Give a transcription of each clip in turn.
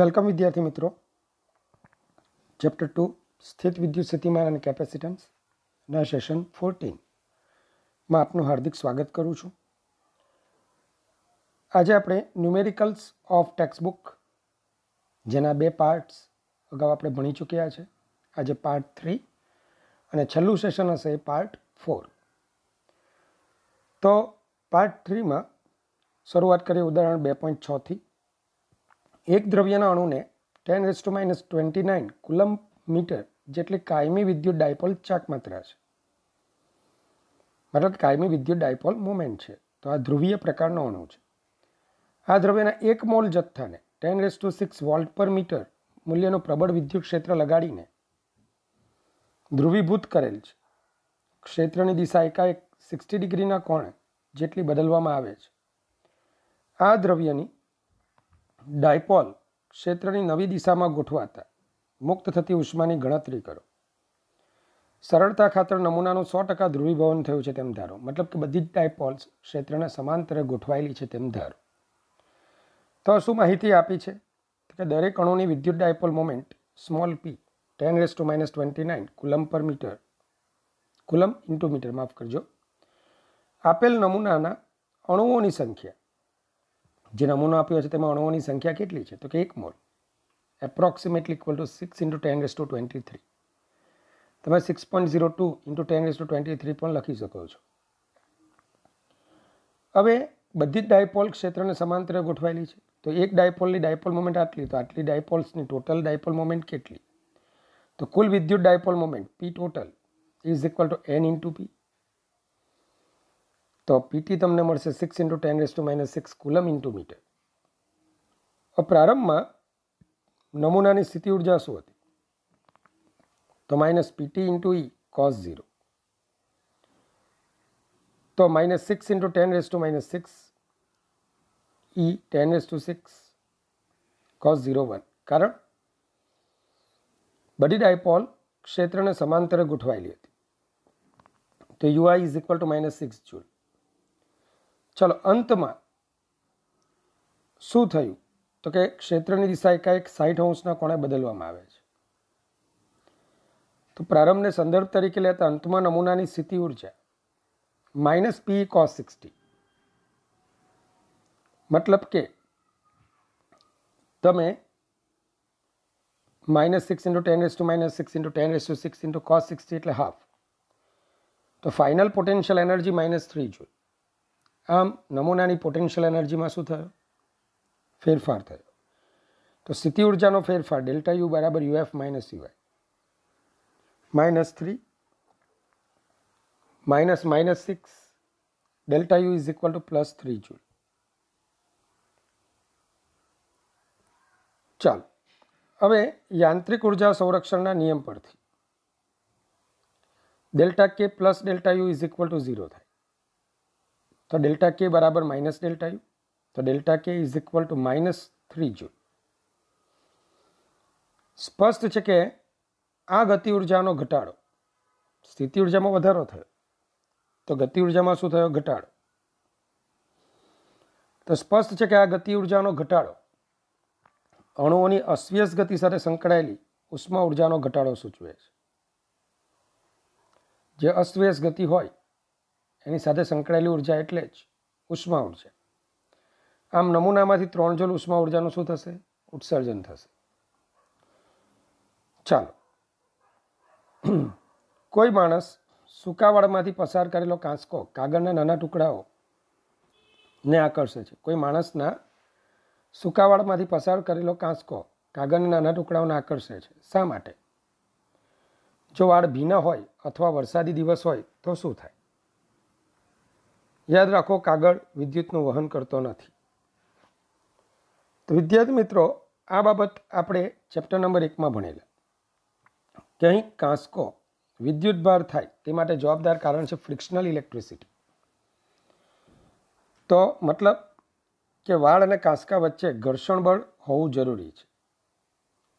Welcome વિદ્યાર્થી મિત્રો chapter two સ્થિત વિદ્યુત સ્થિતિમાન અને કેપેસિટન્સ ના સેશન ફોર્ટીનમાં આપનું હાર્દિક સ્વાગત કરું છું આજે આપણે ન્યુમેરિકલ્સ ઓફ ટેક્સ્ટબુક જેના બે પાર્ટ્સ અગાઉ આપણે ભણી ચૂક્યા છે આજે પાર્ટ થ્રી અને છેલ્લું સેશન હશે પાર્ટ ફોર તો પાર્ટ થ્રીમાં શરૂઆત કરીએ ઉદાહરણ બે પોઈન્ટ છથી એક દ્રવ્યના અણુને ten raise to minus twenty nine coulomb metre જેટલી કાયમી વિદ્યુત ડાયપોલ ચાક માત્રા છે મતલબ કાયમી વિદ્યુત ડાયપોલ મુમેન્ટ છે તો આ ધ્રુવીય પ્રકારનો અણુ છે આ દ્રવ્યના એક મોલ જથ્થાને ten raise to six volt per metre મૂલ્યનું પ્રબળ વિદ્યુત ક્ષેત્ર લગાડીને ધ્રુવીભૂત કરેલ છે ક્ષેત્રની દિશા એકાએક સિક્સટી ડિગ્રીના કોણે જેટલી બદલવામાં આવે છે આ દ્રવ્યની ડાયપોલ ક્ષેત્રની નવી દિશામાં ગોઠવાતા મુક્ત થતી ઉષ્માની ગણતરી કરો સરળતા ખાતર નમૂનાનું સો ટકા ધ્રુવીભવન થયું છે તેમ ધારો મતલબ કે બધી જ ડાયપોલ્સ ક્ષેત્રના સમાંતરે ગોઠવાયેલી છે તેમ ધારો તો શું માહિતી આપી છે કે દરેક અણુની વિદ્યુત dipole moment small P ten raise to minus twenty nine coulomb per metre coulomb into metre માફ કરજો આપેલ નમૂનાના અણુઓની સંખ્યા જે નમૂનો આપ્યો છે તેમાં અણુઓની સંખ્યા કેટલી છે તો કે એક mole approximately equal to six into ten raise to twenty three તમે six point zero two into ten raise to twenty three પણ લખી શકો છો હવે બધી જ ડાયપોલ ક્ષેત્રને સમાંતરે ગોઠવાયેલી છે તો એક ડાયપોલની ડાયપોલ મોમેન્ટ આટલી તો આટલી ડાયપોલ્સની ટોટલ ડાયપોલ મોમેન્ટ કેટલી તો કુલ વિદ્યુત dipole moment P total is equal to N into P તો પીટી તમને મળશે six into ten raise to minus six coulomb into metre પ્રારંભમાં નમૂનાની સ્થિતિ ઉર્જા શું હતી તો minus P T into E cos zero તો minus six into ten raise to minus six E ten raise to six cos zero one કારણ બડી ડાયપોલ ક્ષેત્રને સમાંતરે ગોઠવાયેલી હતી તો U I is equal to minus six joule ચલો અંતમાં શું થયું તો કે ક્ષેત્રની દિશા એકાએક સાઈઠ અંશના કોણે બદલવામાં આવે છે તો પ્રારંભને સંદર્ભ તરીકે લેતા અંતમાં નમૂનાની સ્થિતિ ઉર્જા માઇનસ પી કોસ સિક્સટી મતલબ કે તમે minus six into ten raise to minus six into ten raise to six into cos sixty એટલે હાફ તો final potential energy minus three જોઈ आम नमूना की पोटेंशियल एनर्जी में शू फेरफार तो स्थिति ऊर्जा फेरफार डेल्टा यू बराबर U F minus U I minus three minus minus six delta U is equal to plus three joule चल हम यांत्रिक ऊर्जा संरक्षण नियम पर delta K plus delta U is equal to zero थे તો ડેલ્ટા કે બરાબર માઇનસ ડેલ્ટા યુ તો delta K is equal to minus three joule સ્પષ્ટ છે કે આ ગતિ ઉર્જાનો ઘટાડો સ્થિતિ ઉર્જામાં વધારો થયો તો ગતિ ઉર્જામાં શું થયો ઘટાડો તો સ્પષ્ટ છે કે આ ગતિ ઉર્જાનો ઘટાડો અણુઓની અસ્વ્યસ ગતિ સાથે સંકળાયેલી ઉષ્મા ઉર્જાનો ઘટાડો સૂચવે છે જે અસ્વ્યસ ગતિ હોય એની સાથે સંકળાયેલી ઉર્જા એટલે જ ઉષ્મા ઉર્જા આમ નમૂનામાંથી ત્રણ જલ ઉષ્મા ઉર્જાનું શું થશે ઉત્સર્જન થશે ચાલો કોઈ માણસ સુકાવાળમાંથી પસાર કરેલો કાંસકો કાગળના નાના ટુકડાઓ ને આકર્ષે છે કોઈ માણસના સુકાવાળમાંથી પસાર કરેલો કાંસકો કાગળના નાના ટુકડાઓને આકર્ષે છે શા માટે જો વાળ ભીના હોય અથવા વરસાદી દિવસ હોય તો શું થાય યાદ રાખો કાગળ વિદ્યુતનું વહન કરતો નથી તો વિદ્યાર્થી મિત્રો આ બાબત આપણે ચેપ્ટર નંબર એકમાં ભણેલા ક્યાંય અહીં કાંસકો વિદ્યુતભાર થાય તે માટે જવાબદાર કારણ છે ફ્રિક્શનલ ઇલેક્ટ્રિસિટી તો મતલબ કે વાળ અને કાંસકા વચ્ચે ઘર્ષણ બળ હોવું જરૂરી છે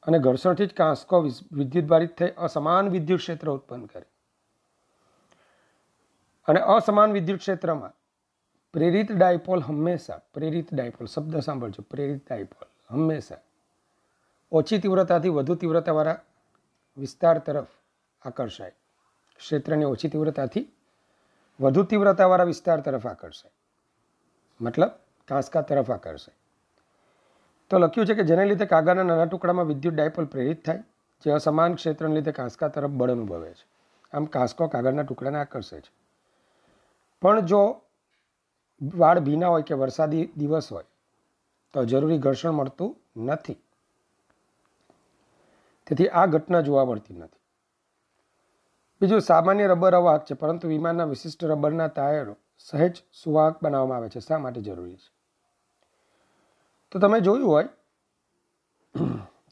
અને ઘર્ષણથી જ કાંસકો વિદ્યુતભારિત થઈ અસમાન વિદ્યુત ક્ષેત્ર ઉત્પન્ન કરે અને અસમાન વિદ્યુત ક્ષેત્રમાં પ્રેરિત ડાયપોલ હંમેશા પ્રેરિત ડાયપોલ શબ્દ સાંભળજો પ્રેરિત ડાયપોલ હંમેશા ઓછી તીવ્રતાથી વધુ તીવ્રતાવાળા વિસ્તાર તરફ આકર્ષાય ક્ષેત્રની ઓછી તીવ્રતાથી વધુ તીવ્રતાવાળા વિસ્તાર તરફ આકર્ષાય મતલબ કાંસકા તરફ આકર્ષાય તો લખ્યું છે કે જેને લીધે કાગળના નાના ટુકડામાં વિદ્યુત ડાયપોલ પ્રેરિત થાય જે અસમાન ક્ષેત્રને લીધે કાંસકા તરફ બળ અનુભવે છે આમ કાંસકો કાગળના ટુકડાને આકર્ષે છે પણ જો વાળ ભીના હોય કે વરસાદી દિવસ હોય તો જરૂરી ઘર્ષણ મળતું નથી તેથી આ ઘટના જોવા મળતી નથી બીજું સામાન્ય રબર અવાહક છે પરંતુ વિમાનના વિશિષ્ટ રબરના ટાયરો સહેજ સુવાહક બનાવવામાં આવે છે શા માટે જરૂરી છે તો તમે જોયું હોય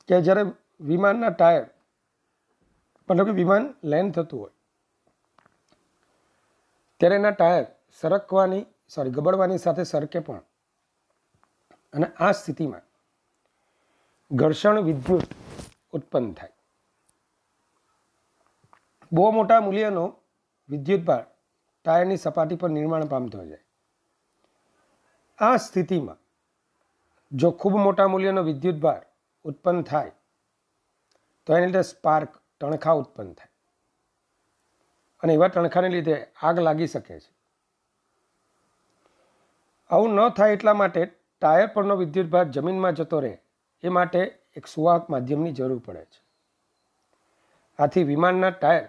કે જ્યારે વિમાનના ટાયર મતલબ કે વિમાન લેન્ડ થતું હોય ત્યારે એના ટાયર સરકવાની સોરી ગબડવાની સાથે સરકે પણ અને આ સ્થિતિમાં ઘર્ષણ વિદ્યુત ઉત્પન્ન થાય બહુ મોટા મૂલ્યનો વિદ્યુત ભાર ટાયરની સપાટી પર નિર્માણ પામતો જાય આ સ્થિતિમાં જો ખૂબ મોટા મૂલ્યનો વિદ્યુત ભાર ઉત્પન્ન થાય તો એની અંદર સ્પાર્ક તણખા ઉત્પન્ન થાય અને એવા તણખાને લીધે આગ લાગી શકે છે આવું ન થાય એટલા માટે ટાયર પરનો વિદ્યુત વિદ્યુતભાર જમીનમાં જતો રહે એ માટે એક સુવાહક માધ્યમની જરૂર પડે છે આથી વિમાનના ટાયર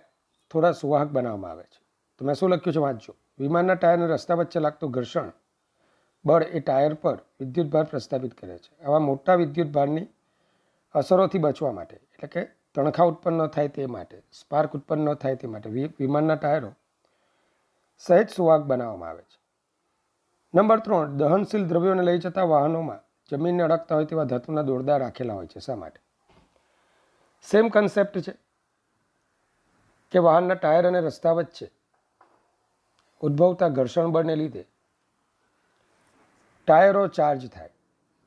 થોડા સુવાહક બનાવવામાં આવે છે તો મેં શું લખ્યું છે વાંચજો વિમાનના ટાયરને રસ્તા વચ્ચે લાગતું ઘર્ષણ બળ એ ટાયર પર વિદ્યુત ભાર પ્રસ્થાપિત કરે છે આવા મોટા વિદ્યુત ભારની અસરોથી બચવા માટે એટલે કે તણખા ઉત્પન્ન થાય તે માટે સ્પાર્ક ઉત્પન્ન ન થાય તે માટે વિમાનના ટાયરો સહેજ સુવાગ બનાવવામાં આવે છે નંબર ત્રણ દહનશીલ દ્રવ્યોને લઈ જતા વાહનોમાં જમીનને અડકતા હોય તેવા ધાતુના દોરદા રાખેલા હોય છે શા માટે સેમ કન્સેપ્ટ છે કે વાહનના ટાયર અને રસ્તા વચ્ચે ઉદ્ભવતા ઘર્ષણ બળને લીધે ટાયરો ચાર્જ થાય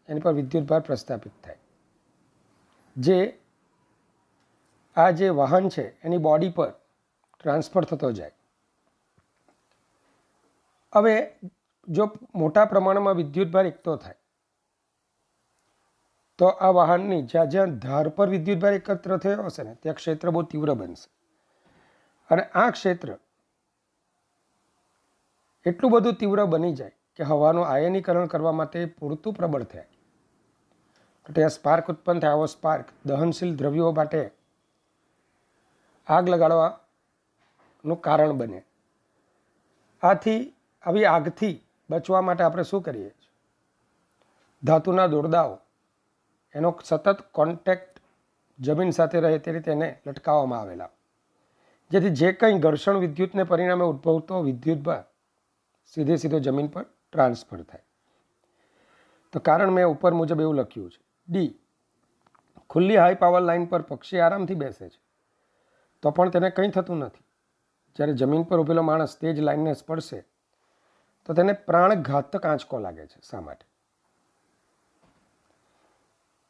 એની પર વિદ્યુતભાર પ્રસ્થાપિત થાય જે આ જે વાહન છે એની બોડી પર ટ્રાન્સફર થતો જાય હવે જો મોટા પ્રમાણમાં વિદ્યુતભાર એકઠો થાય તો આ વાહનની જ્યાં જ્યાં ધાર પર વિદ્યુતભાર એકત્ર થયો હશે ને ત્યાં ક્ષેત્ર બહુ તીવ્ર બનશે અને આ ક્ષેત્ર એટલું બધું તીવ્ર બની જાય કે હવાનું આયનીકરણ કરવા માટે પૂરતું પ્રબળ થાય તો ત્યાં સ્પાર્ક ઉત્પન્ન થાય આવો સ્પાર્ક દહનશીલ દ્રવ્યો માટે આગ લગાડવાનું કારણ બને આથી આવી આગથી બચવા માટે આપણે શું કરીએ ધાતુના દોરદાઓ એનો સતત કોન્ટેક્ટ જમીન સાથે રહે તે રીતે એને લટકાવવામાં આવેલા જેથી જે કંઈ ઘર્ષણ વિદ્યુતને પરિણામે ઉદ્ભવતો વિદ્યુતભાર સીધે સીધો જમીન પર ટ્રાન્સફર થાય તો કારણ મેં ઉપર મુજબ એવું લખ્યું છે ડી ખુલ્લી હાઈ પાવર લાઇન પર પક્ષી આરામથી બેસે છે તો પણ તેને કંઈ થતું નથી જ્યારે જમીન પર ઊભેલો માણસ તે જ લાઇનને સ્પર્શે તો તેને પ્રાણઘાતક આંચકો લાગે છે શા માટે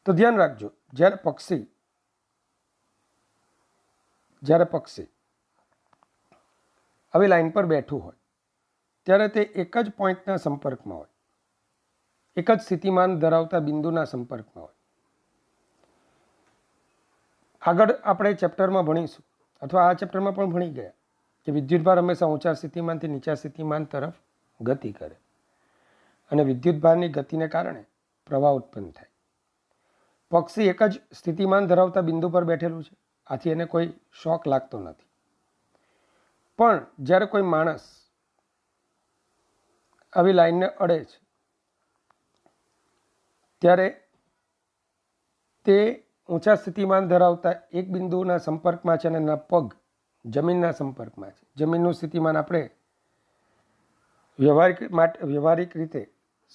તો ધ્યાન રાખજો જ્યારે પક્ષી જ્યારે પક્ષી હવે લાઇન પર બેઠું હોય ત્યારે તે એક જ પોઈન્ટના સંપર્કમાં હોય એક જ સ્થિતિમાન ધરાવતા બિંદુના સંપર્કમાં હોય આગળ આપણે ચેપ્ટરમાં ભણીશું અથવા આ ચેપ્ટરમાં પણ ભણી ગયા કે વિદ્યુતભાર હંમેશા ઊંચા સ્થિતિમાનથી નીચા સ્થિતિમાન તરફ ગતિ કરે અને વિદ્યુતભારની ગતિને કારણે પ્રવાહ ઉત્પન્ન થાય પક્ષી એક જ સ્થિતિમાન ધરાવતા બિંદુ પર બેઠેલું છે આથી એને કોઈ શોક લાગતો નથી પણ જ્યારે કોઈ માણસ આવી લાઈનને અડે છે ત્યારે તે ઊંચા સ્થિતિમાન ધરાવતા એક બિંદુના સંપર્કમાં છે અને એના પગ જમીનના સંપર્કમાં છે જમીનનું સ્થિતિમાન આપણે વ્યવહારિક માટે વ્યવહારિક રીતે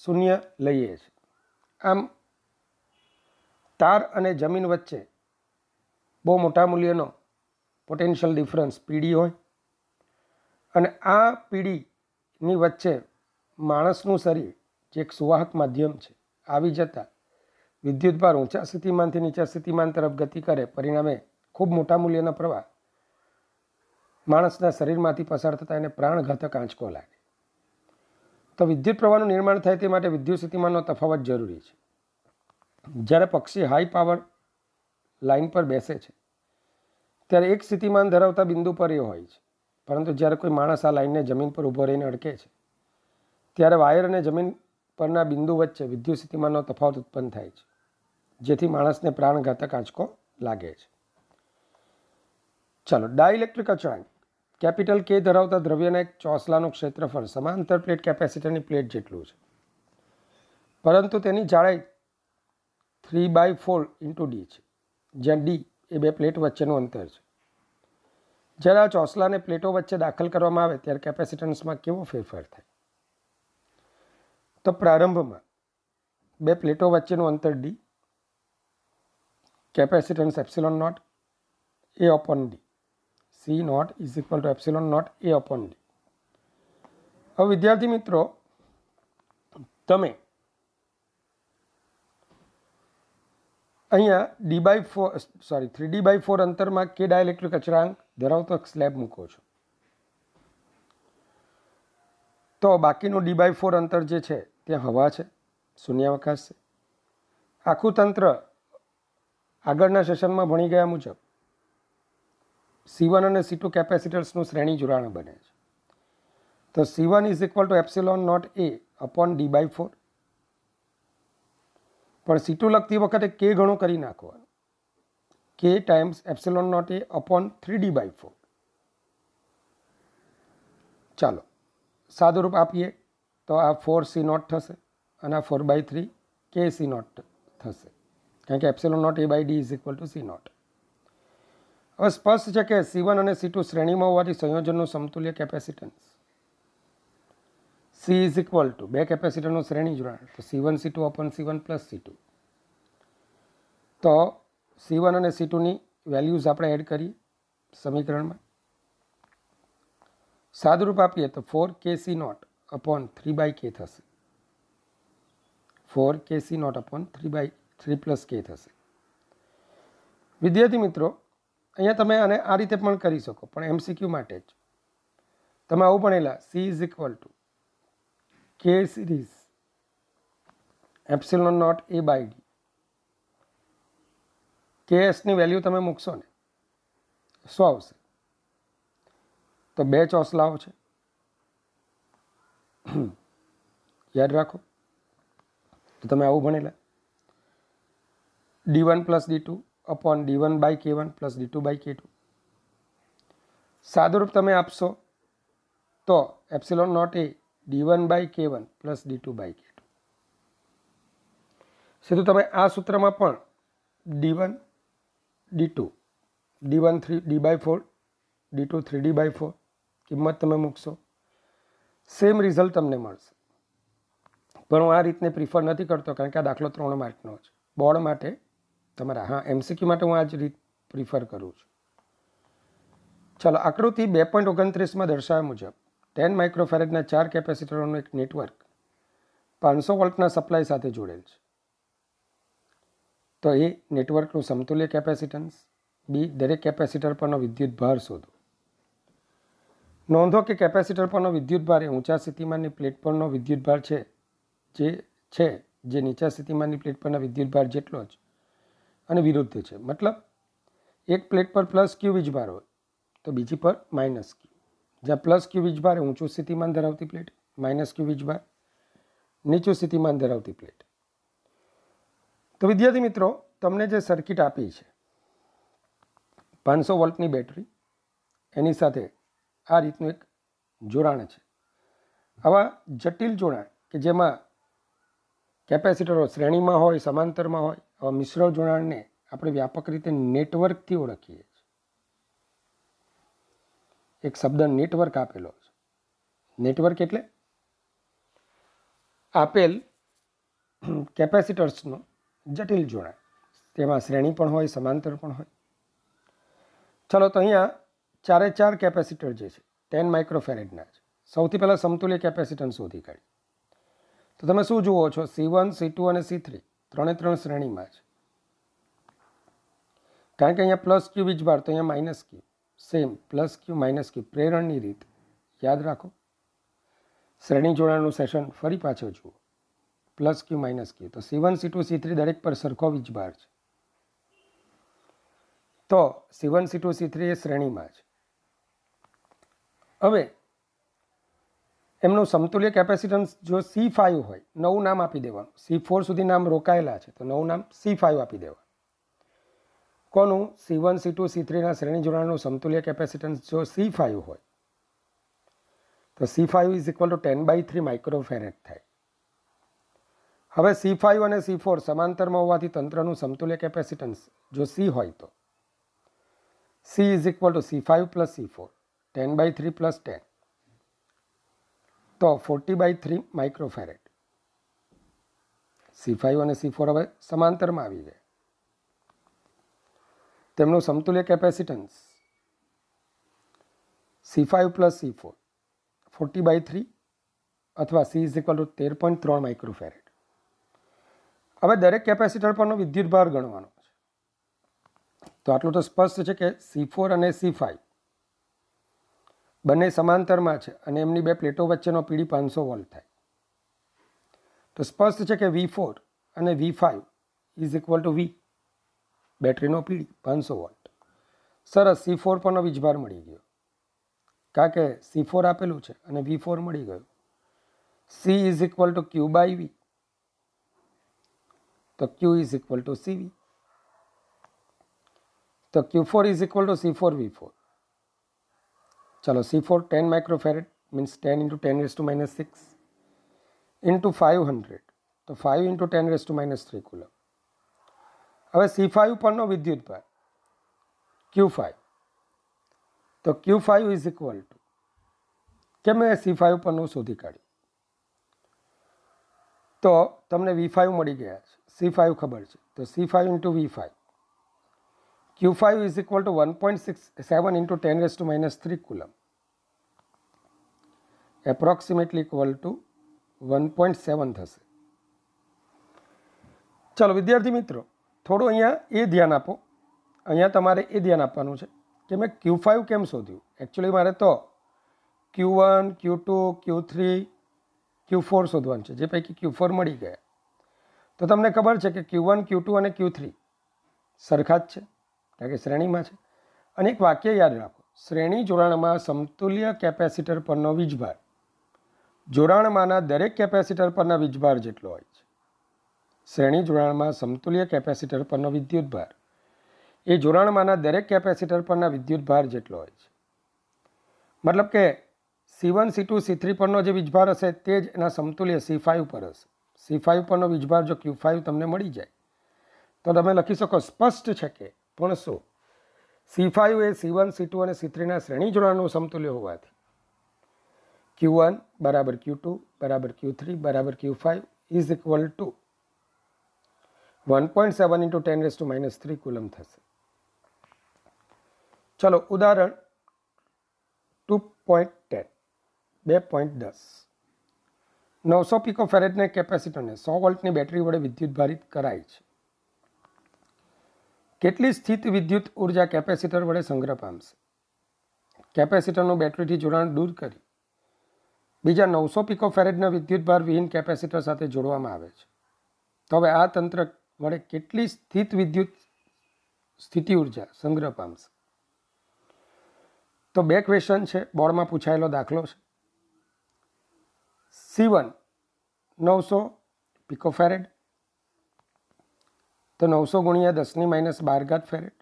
શૂન્ય લઈએ છીએ આમ તાર અને જમીન વચ્ચે બહુ મોટા મૂલ્યનો પોટેન્શિયલ ડિફરન્સ પીડી હોય અને આ પીડીની વચ્ચે માણસનું શરીર જે એક સુવાહક માધ્યમ છે આવી જતાં વિદ્યુતભાર ઊંચા સ્થિતિમાનથી નીચા સ્થિતિમાન તરફ ગતિ કરે પરિણામે ખૂબ મોટા મૂલ્યનો પ્રવાહ માણસના શરીરમાંથી પસાર થતાં એને પ્રાણઘાતક આંચકો લાગે તો વિદ્યુત પ્રવાહનું નિર્માણ થાય તે માટે વિદ્યુત સ્થિતિમાનનો તફાવત જરૂરી છે જ્યારે પક્ષી હાઈ પાવર લાઇન પર બેસે છે ત્યારે એક સ્થિતિમાન ધરાવતા બિંદુ પર એ હોય છે પરંતુ જ્યારે કોઈ માણસ આ લાઇનને જમીન પર ઊભો રહીને અડકે છે ત્યારે વાયર અને જમીન પરના બિંદુ વચ્ચે વિદ્યુત સ્થિતિમાનનો તફાવત ઉત્પન્ન થાય છે જેથી માણસને પ્રાણઘાતક આંચકો લાગે છે ચાલો ડાયઇલેક્ટ્રિક અચળાંક કેપિટલ કે ધરાવતા દ્રવ્યના એક ચોસલાનું ક્ષેત્રફળ સમાંતર પ્લેટ કેપેસિટરની પ્લેટ જેટલું છે પરંતુ તેની જાડાઈ three by four into D છે જ્યાં ડી એ બે પ્લેટ વચ્ચેનું અંતર છે જ્યારે આ ચોસલાને પ્લેટો વચ્ચે દાખલ કરવામાં આવે ત્યારે કેપેસિટન્સમાં કેવો ફેરફાર થાય તો પ્રારંભમાં બે પ્લેટો વચ્ચેનું અંતર D capacitance epsilon not A upon D C naught is equal to epsilon not A upon D હવે વિદ્યાર્થી મિત્રો તમે અહીંયા D by four sorry three D by four અંતરમાં કે ડાયલેક્ટ્રિક અચળાંક ધરાવતો સ્લેબ મૂકો છો તો બાકીનું ડી બાય ફોર અંતર જે છે ત્યાં હવા છે શૂન્યાવકાશ છે આખું તંત્ર આગળના સેશનમાં ભણી ગયા મુજબ સી વન અને સી ટુ કેપેસિટર્સનું શ્રેણી જોડાણ બને છે તો C one is equal to epsilon not A upon D by four પણ સી ટુ લખતી વખતે કે ઘણું કરી નાખવાનું કે times epsilon not A upon three D by four ચાલો સાદુરૂપ આપીએ તો આ ફોર સી નોટ થશે અને આ four by three K C naught થશે કારણ કે epsilon not A by D is equal to C naught હવે સ્પષ્ટ છે કે સી વન અને સી ટુ શ્રેણીમાં હોવાથી સંયોજનનું સમતુલ્ય capacitance C is equal to બે કેપેસિટરનું શ્રેણી જોડાણ તો C one C two upon C one plus C two તો સી વન અને સી ટુની વેલ્યુઝ આપણે એડ કરીએ સમીકરણમાં સાદુરૂપ આપીએ તો four K C naught upon three by K થશે four K C naught upon three by three plus K થશે વિદ્યાર્થી મિત્રો અહીંયા તમે આને આ રીતે પણ કરી શકો પણ એમસીક્યુ માટે જ તમે આવું ભણેલા C is equal to K series epsilon not A by D K એસની વેલ્યુ તમે મૂકશો ને શું આવશે તો બે ચોસલાઓ છે યાદ રાખો તો તમે આવું ભણેલા D one plus D two upon D one by K one plus D two by K two સાદુરૂપ તમે આપશો તો epsilon not A D one by K one plus D two by K two સીધું તમે આ સૂત્રમાં પણ D one D two D one three D by four D two three D by four કિંમત તમે મૂકશો સેમ રિઝલ્ટ તમને મળશે પણ હું આ રીતને પ્રિફર નથી કરતો કારણ કે આ દાખલો ત્રણ માર્કનો છે બોર્ડ માટે તમારા હા એમસીક્યુ માટે હું આ જ રીત પ્રિફર કરું છું ચાલો આકૃતિ બે પોઈન્ટ ઓગણત્રીસમાં દર્શાવ્યા મુજબ ટેન માઇક્રોફેરેડના ચાર કેપેસિટરોનું એક નેટવર્ક પાંચસો વોલ્ટના સપ્લાય સાથે જોડેલ છે તો એ નેટવર્કનું સમતુલ્ય કેપેસિટન્સ બી દરેક કેપેસિટર પરનો વિદ્યુત ભાર શોધો નોંધો કે કેપેસિટર પરનો વિદ્યુત ભાર એ ઊંચા સ્થિતિમાનની પ્લેટ પરનો વિદ્યુત ભાર છે જે છે જે નીચા સ્થિતિમાનની પ્લેટ પરના વિદ્યુત ભાર જેટલો જ અને વિરુદ્ધ છે મતલબ એક પ્લેટ પર પ્લસ ક્યુ વીજભાર હોય તો બીજી પર માઇનસ ક્યુ જ્યાં પ્લસ ક્યુ વીજભાર એ ઊંચું સ્થિતિમાન ધરાવતી પ્લેટ માઇનસ ક્યુ વીજભાર નીચું સ્થિતિમાન ધરાવતી પ્લેટ તો વિદ્યાર્થી મિત્રો તમને જે સર્કિટ આપી છે પાંચસો વોલ્ટની બેટરી એની સાથે આ રીતનું એક જોડાણ છે આવા જટિલ જોડાણ કે જેમાં કેપેસિટરો શ્રેણીમાં હોય સમાંતરમાં હોય આવા મિશ્ર જોડાણને આપણે વ્યાપક રીતે નેટવર્કથી ઓળખીએ છીએ એક શબ્દ નેટવર્ક આપેલો છે નેટવર્ક એટલે આપેલ કેપેસિટર્સનું જટિલ જોડાણ તેમાં શ્રેણી પણ હોય સમાંતર પણ હોય ચલો તો અહીંયા ચારે ચાર કેપેસિટર જે છે ટેન માઇક્રોફેરેડના છે સૌથી પહેલાં સમતુલ્ય કેપેસિટન્સ શોધી કાઢી તો તમે શું જુઓ છો સી વન સી ટુ અને સી થ્રી ત્રણે ત્રણ શ્રેણીમાં છે કારણ કે અહીંયા પ્લસ ક્યુ વીજભાર તો અહીંયા minus Q same plus Q minus Q પ્રેરણની રીત યાદ રાખો શ્રેણી જોડાણનું સેશન ફરી પાછો જુઓ પ્લસ ક્યુ માઇનસ ક્યુ તો C one C two C three દરેક પર સરખો વીજભાર છે તો C one C two C three એ શ્રેણીમાં છે હવે એમનું સમતુલ્ય કેપેસિટન્સ જો સી ફાઇવ હોય નવું નામ આપી દેવાનું સી ફોર સુધી નામ રોકાયેલા છે તો નવું નામ સી ફાઇવ આપી દેવા કોનું C one C two C થ્રીના શ્રેણી જોડાણનું સમતુલ્ય કેપેસિટન્સ જો સી ફાઇવ હોય તો C five is equal to ten by three microfarad થાય હવે સી ફાઇવ અને સી ફોર સમાંતરમાં હોવાથી તંત્રનું સમતુલ્ય કેપેસિટન્સ જો સી હોય તો C is equal to C five plus C four ten by three plus ten તો forty by three microfarad C five અને સી ફોર હવે સમાંતરમાં આવી ગયા તેમનું સમતુલ્ય capacitance C five plus C four forty by three અથવા C is equal to તેર પોઈન્ટ ત્રણ માઇક્રોફેરેટ હવે દરેક કેપેસિટર પરનો વિદ્યુત ભાર ગણવાનો છે તો આટલું તો સ્પષ્ટ છે કે સી ફોર અને સી ફાઈવ બંને સમાંતરમાં છે અને એમની બે પ્લેટો વચ્ચેનો પીડી પાંચસો વોલ્ટ થાય તો સ્પષ્ટ છે કે વી ફોર અને V five is equal to V બેટરીનો પીડી પાંચસો વોલ્ટ સરસ સી ફોર પરનો વીજભાર મળી ગયો કારણ કે સી ફોર આપેલું છે અને વી ફોર મળી ગયું C is equal to Q by V તો Q is equal to C V તો Q four is equal to C four V four चलो C four ten microfarad means ten into ten raise to minus six into five hundred तो five into ten raise to minus three कुल हमें C five पर विद्युत पर Q five तो Q five is equal to के मैं सी five पर शोधी काढ़ी तो तमने वी फाइव मड़ी गया सी फाइव खबर है तो C five into V five Q five is equal to one point six seven into ten raise to minus three coulomb approximately equal to one point seven થશે ચાલો વિદ્યાર્થી મિત્રો થોડું અહીંયા એ ધ્યાન આપો અહીંયા તમારે એ ધ્યાન આપવાનું છે કે મેં ક્યુ ફાઇવ કેમ શોધ્યું એકચ્યુઅલી મારે તો Q one Q two Q three Q four શોધવાનું છે જે પૈકી ક્યુ ફોર મળી ગયા તો તમને ખબર છે કે ક્યુ વન ક્યુ ટુ અને ક્યુ થ્રી સરખા જ છે કારણ કે શ્રેણીમાં છે અને એક વાક્ય યાદ રાખો શ્રેણી જોડાણમાં સમતુલ્ય કેપેસિટર પરનો વીજભાર જોડાણમાંના દરેક કેપેસિટર પરના વીજભાર જેટલો હોય છે શ્રેણી જોડાણમાં સમતુલ્ય કેપેસિટર પરનો વિદ્યુતભાર એ જોડાણમાંના દરેક કેપેસિટર પરના વિદ્યુતભાર જેટલો હોય છે મતલબ કે C one C two C three પરનો જે વીજભાર હશે તે જ એના સમતુલ્ય સી ફાઇવ પર હશે સી ફાઇવ પરનો વીજભાર જો ક્યુ ફાઇવ તમને મળી જાય તો તમે લખી શકો સ્પષ્ટ છે કે પણ શું સી ફાઇવ એ સી વન સી ટુ અને સી થ્રીના શ્રેણી જોડાણનું સમતુલ્ય હોવાથી q1 = q2 = q3 = q5 = 1.7 * 10^-3 coulomb થશે चलो उदाहरण 2.10 2.10 900 पिको फेरेट ने कैपेसिटर ने 100 वोल्ट ने बैटरी વડે विद्युत भारित कराई है કેટલી સ્થિત વિદ્યુત ઊર્જા કેપેસિટર વડે સંગ્રહ પામશે કેપેસિટર નો બેટરી થી જોડાણ દૂર કરી બીજા નવસો પીકોફેરેડના વિદ્યુતભાર વિહીન કેપેસિટર સાથે જોડવામાં આવે છે તો હવે આ તંત્ર વડે કેટલી સ્થિત વિદ્યુત સ્થિતિ ઉર્જા સંગ્રહ પામશે તો બે ક્વેશ્ચન છે બોર્ડમાં પૂછાયેલો દાખલો છે સી વન નવસો ફેરેડ તો નવસો ગુણ્યા દસની માઇનસ બાર ઘાત ફેરેડ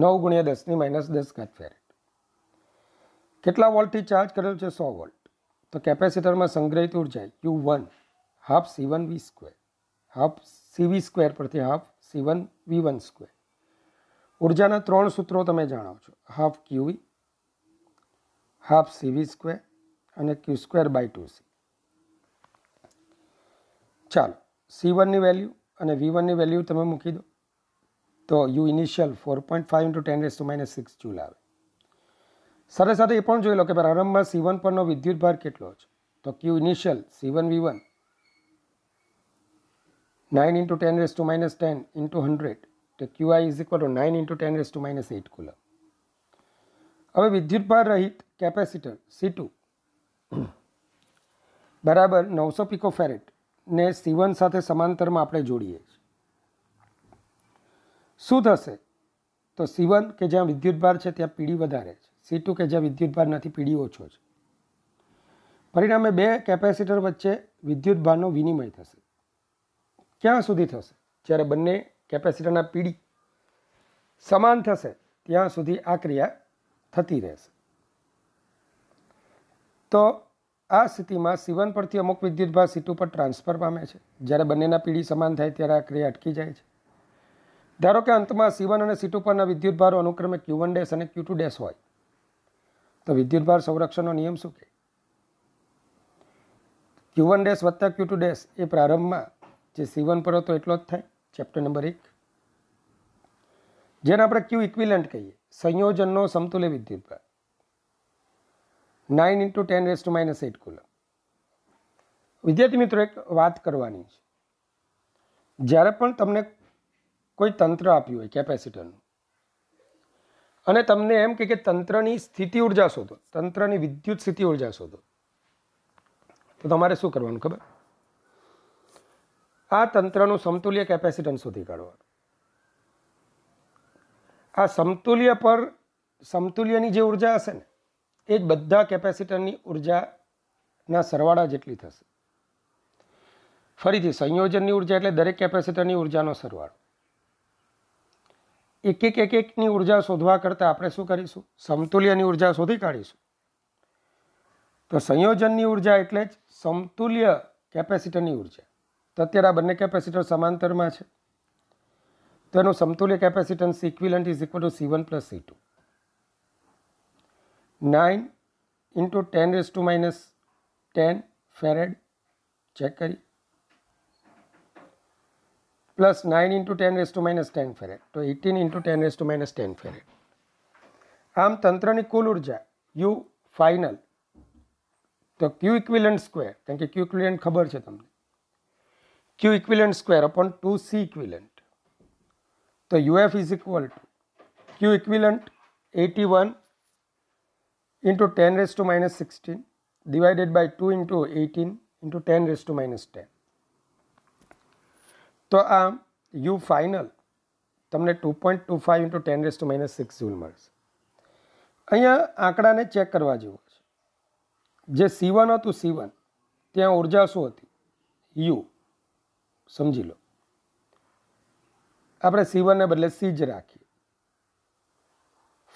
નવ ગુણ્યા દસની માઇનસ દસ ઘાત ફેરેડ કેટલા વોલ્ટથી ચાર્જ કરેલો છે સો વોલ્ટ તો કેપેસિટરમાં સંગ્રહિત ઉર્જા U one half C one V square half સીવી સ્ક્વેર પરથી half C one V one square ઉર્જાના ત્રણ સૂત્રો તમે જાણો છો હાફ ક્યુવી હાફ સીવી સ્ક્વેર અને Q square by two C ચાલો સી વનની વેલ્યુ અને વી વનની વેલ્યુ તમે મૂકી દો તો U initial four point five into ten raise to minus six joule આવે સાથે સાથે એ પણ જોઈ લો કે પ્રારંભમાં સી વન પરનો ભાર કેટલો છે તો Q initial C one V one nine into ten raise to minus ten into hundred તો Q I is equal to nine into ten raise to minus eight coulomb હવે વિદ્યુત ભાર રહિત કેપેસિટર સી ટુ બરાબર નવસો પીકો ફેરેટ ને C one સાથે સમાંતરમાં આપણે જોડીએ છીએ શું થશે તો સી વન કે જ્યાં વિદ્યુતભાર છે ત્યાં પીડી વધારે છે સી કે જ્યાં વિદ્યુતભાર નથી પીડી ઓછો છે પરિણામે બે કેપેસિટર વચ્ચે વિદ્યુતભારનો વિનિમય થશે ક્યાં સુધી થશે જ્યારે બંને કેપેસિટરના પીડી સમાન થશે ત્યાં સુધી આ ક્રિયા થતી રહેશે તો આ સ્થિતિમાં C1 પરથી અમુક વિદ્યુતભાર C2 પર ટ્રાન્સફર પામે છે જ્યારે બંનેના પીડી સમાન થાય ત્યારે આ ક્રિયા અટકી જાય છે ધારો કે અંતમાં C1 અને C2 પરના વિદ્યુતભારો અનુક્રમે Q1 ડેશ અને Q2 ડેશ હોય તો વિદ્યુતભાર સંરક્ષણનો નિયમ શું કહે ક્યુ વન ડેશ વત્તા ક્યુ ટુ ડેશ એ પ્રારંભમાં જે સીવન પર હતો એટલો જ થાય ચેપ્ટર નંબર એક જેને આપણે ક્યુ ઇક્વિલન્ટ કહીએ સંયોજનનો સમતુલ્ય વિદ્યુતભાર nine into ten raise to minus eight coulomb વિદ્યાર્થી મિત્રો એક વાત કરવાની છે જ્યારે પણ તમને કોઈ તંત્ર આપ્યું હોય કેપેસિટરનું અને તમને એમ કે તંત્રની સ્થિતિ ઉર્જા શોધો તંત્રની વિદ્યુત સ્થિતિ ઉર્જા શોધો તો તમારે શું કરવાનું ખબર આ તંત્રનું સમતુલ્ય કેપેસિટન્સ શોધી કાઢવાનું આ સમતુલ્ય પર સમતુલ્યની જે ઉર્જા હશે ને એ જ બધા કેપેસિટરની ઉર્જાના સરવાળા જેટલી થશે ફરીથી સંયોજનની ઉર્જા એટલે દરેક કેપેસિટરની ઉર્જાનો સરવાળો એક એક એક એકની ઉર્જા શોધવા કરતાં આપણે શું કરીશું સમતુલ્યની ઉર્જા શોધી કાઢીશું તો સંયોજનની ઉર્જા એટલે જ સમતુલ્ય કેપેસિટરની ઉર્જા તો અત્યારે આ બંને કેપેસિટર સમાંતરમાં છે તો એનું સમતુલ્ય capacitance equivalent is equal to C one plus C two nine into ten raise to minus ten farad check કરી plus nine into ten raise to minus ten farad તો eighteen into ten raise to minus ten farad આમ તંત્રની કુલ ઉર્જા you final તો Q equivalent square કેમ કે ક્યુ equivalent ખબર છે તમને Q equivalent square upon two C equivalent તો U F is equal to Q equivalent eighty one into ten raise to minus sixteen divided by two into eighteen into ten raise to minus ten તો આ U final તમને two point two five into ten raise to minus six joule મળશે અહીંયા આંકડાને check કરવા જેવો છે જે સી વન હતું સી વન ત્યાં ઉર્જા શું હતી યુ સમજી લો આપણે સી વનને બદલે સી જ રાખીએ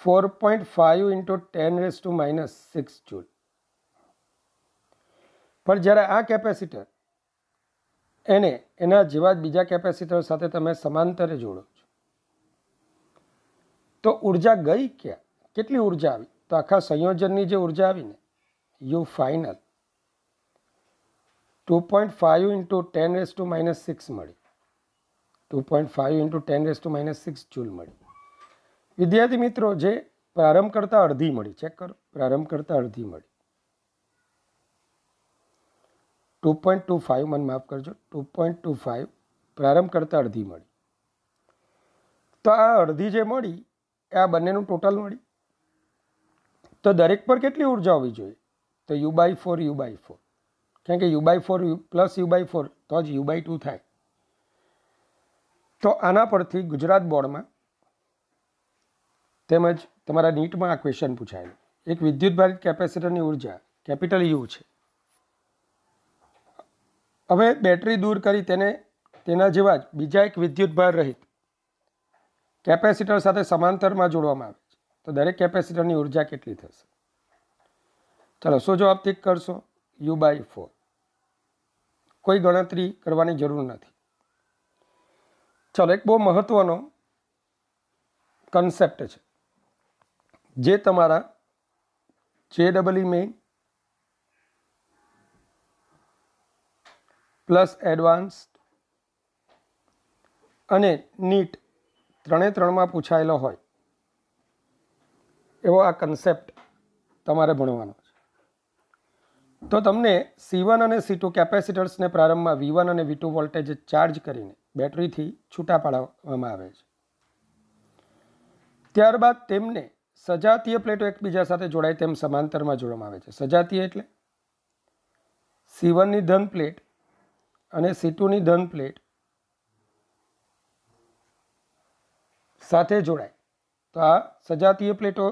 four point five into ten raise to minus six joule પણ જ્યારે આ કેપેસિટર એને એના જેવા જ બીજા કેપેસિટર સાથે તમે સમાંતરે જોડો છો તો ઉર્જા ગઈ ક્યાં કેટલી ઉર્જા આવી તો આખા સંયોજનની જે ઉર્જા આવીને U final two point five into ten raise to minus six મળી two point five into ten raise to minus six joule મળી વિદ્યાર્થી મિત્રો જે પ્રારંભ કરતાં અડધી મળી ચેક કરો પ્રારંભ કરતાં અડધી મળી ટુ પોઈન્ટ ટુ ફાઇવ મને માફ કરજો ટુ પોઈન્ટ ટુ ફાઇવ પ્રારંભ કરતાં અડધી મળી તો આ અડધી જે મળી એ આ બંનેનું ટોટલ મળી તો દરેક પર કેટલી ઉર્જા હોવી જોઈએ તો U by four U by four કેમ કે U by four plus U by four તો જ યુ બાય ટુ થાય તો આના પરથી ગુજરાત બોર્ડમાં તેમજ તમારા નીટમાં આ ક્વેશ્ચન પૂછાયેલું એક વિદ્યુતભારિત કેપેસિટરની ઉર્જા કેપિટલ યુ છે હવે બેટરી દૂર કરી તેને તેના જેવા જ બીજા એક વિદ્યુતભાર રહિત કેપેસિટર સાથે સમાંતરમાં જોડવામાં આવે છે તો દરેક કેપેસિટરની ઉર્જા કેટલી થશે ચાલો શું જવાબ ટીક કરશો યુ બાય ફોર કોઈ ગણતરી કરવાની જરૂર નથી ચાલો એક બહુ મહત્ત્વનો કન્સેપ્ટ છે જે તમારા જે ડબલ મેઇન પ્લસ એડવાન્સ્ડ અને નીટ ત્રણે ત્રણમાં પૂછાયેલો હોય એવો આ કન્સેપ્ટ તમારે ભણવાનો છે તો તમને સી વન અને સી ટુ કેપેસિટર્સને પ્રારંભમાં વી વન અને વી ટુ વોલ્ટેજ ચાર્જ કરીને બેટરીથી છૂટા પાડવામાં આવે છે ત્યારબાદ તેમને સજાતીય પ્લેટો એકબીજા સાથે જોડાય તેમ સમાંતરમાં જોડવામાં આવે છે સજાતીય એટલે સી વનની ધન પ્લેટ અને સીટુની ધન પ્લેટ સાથે જોડાય તો આ સજાતીય પ્લેટો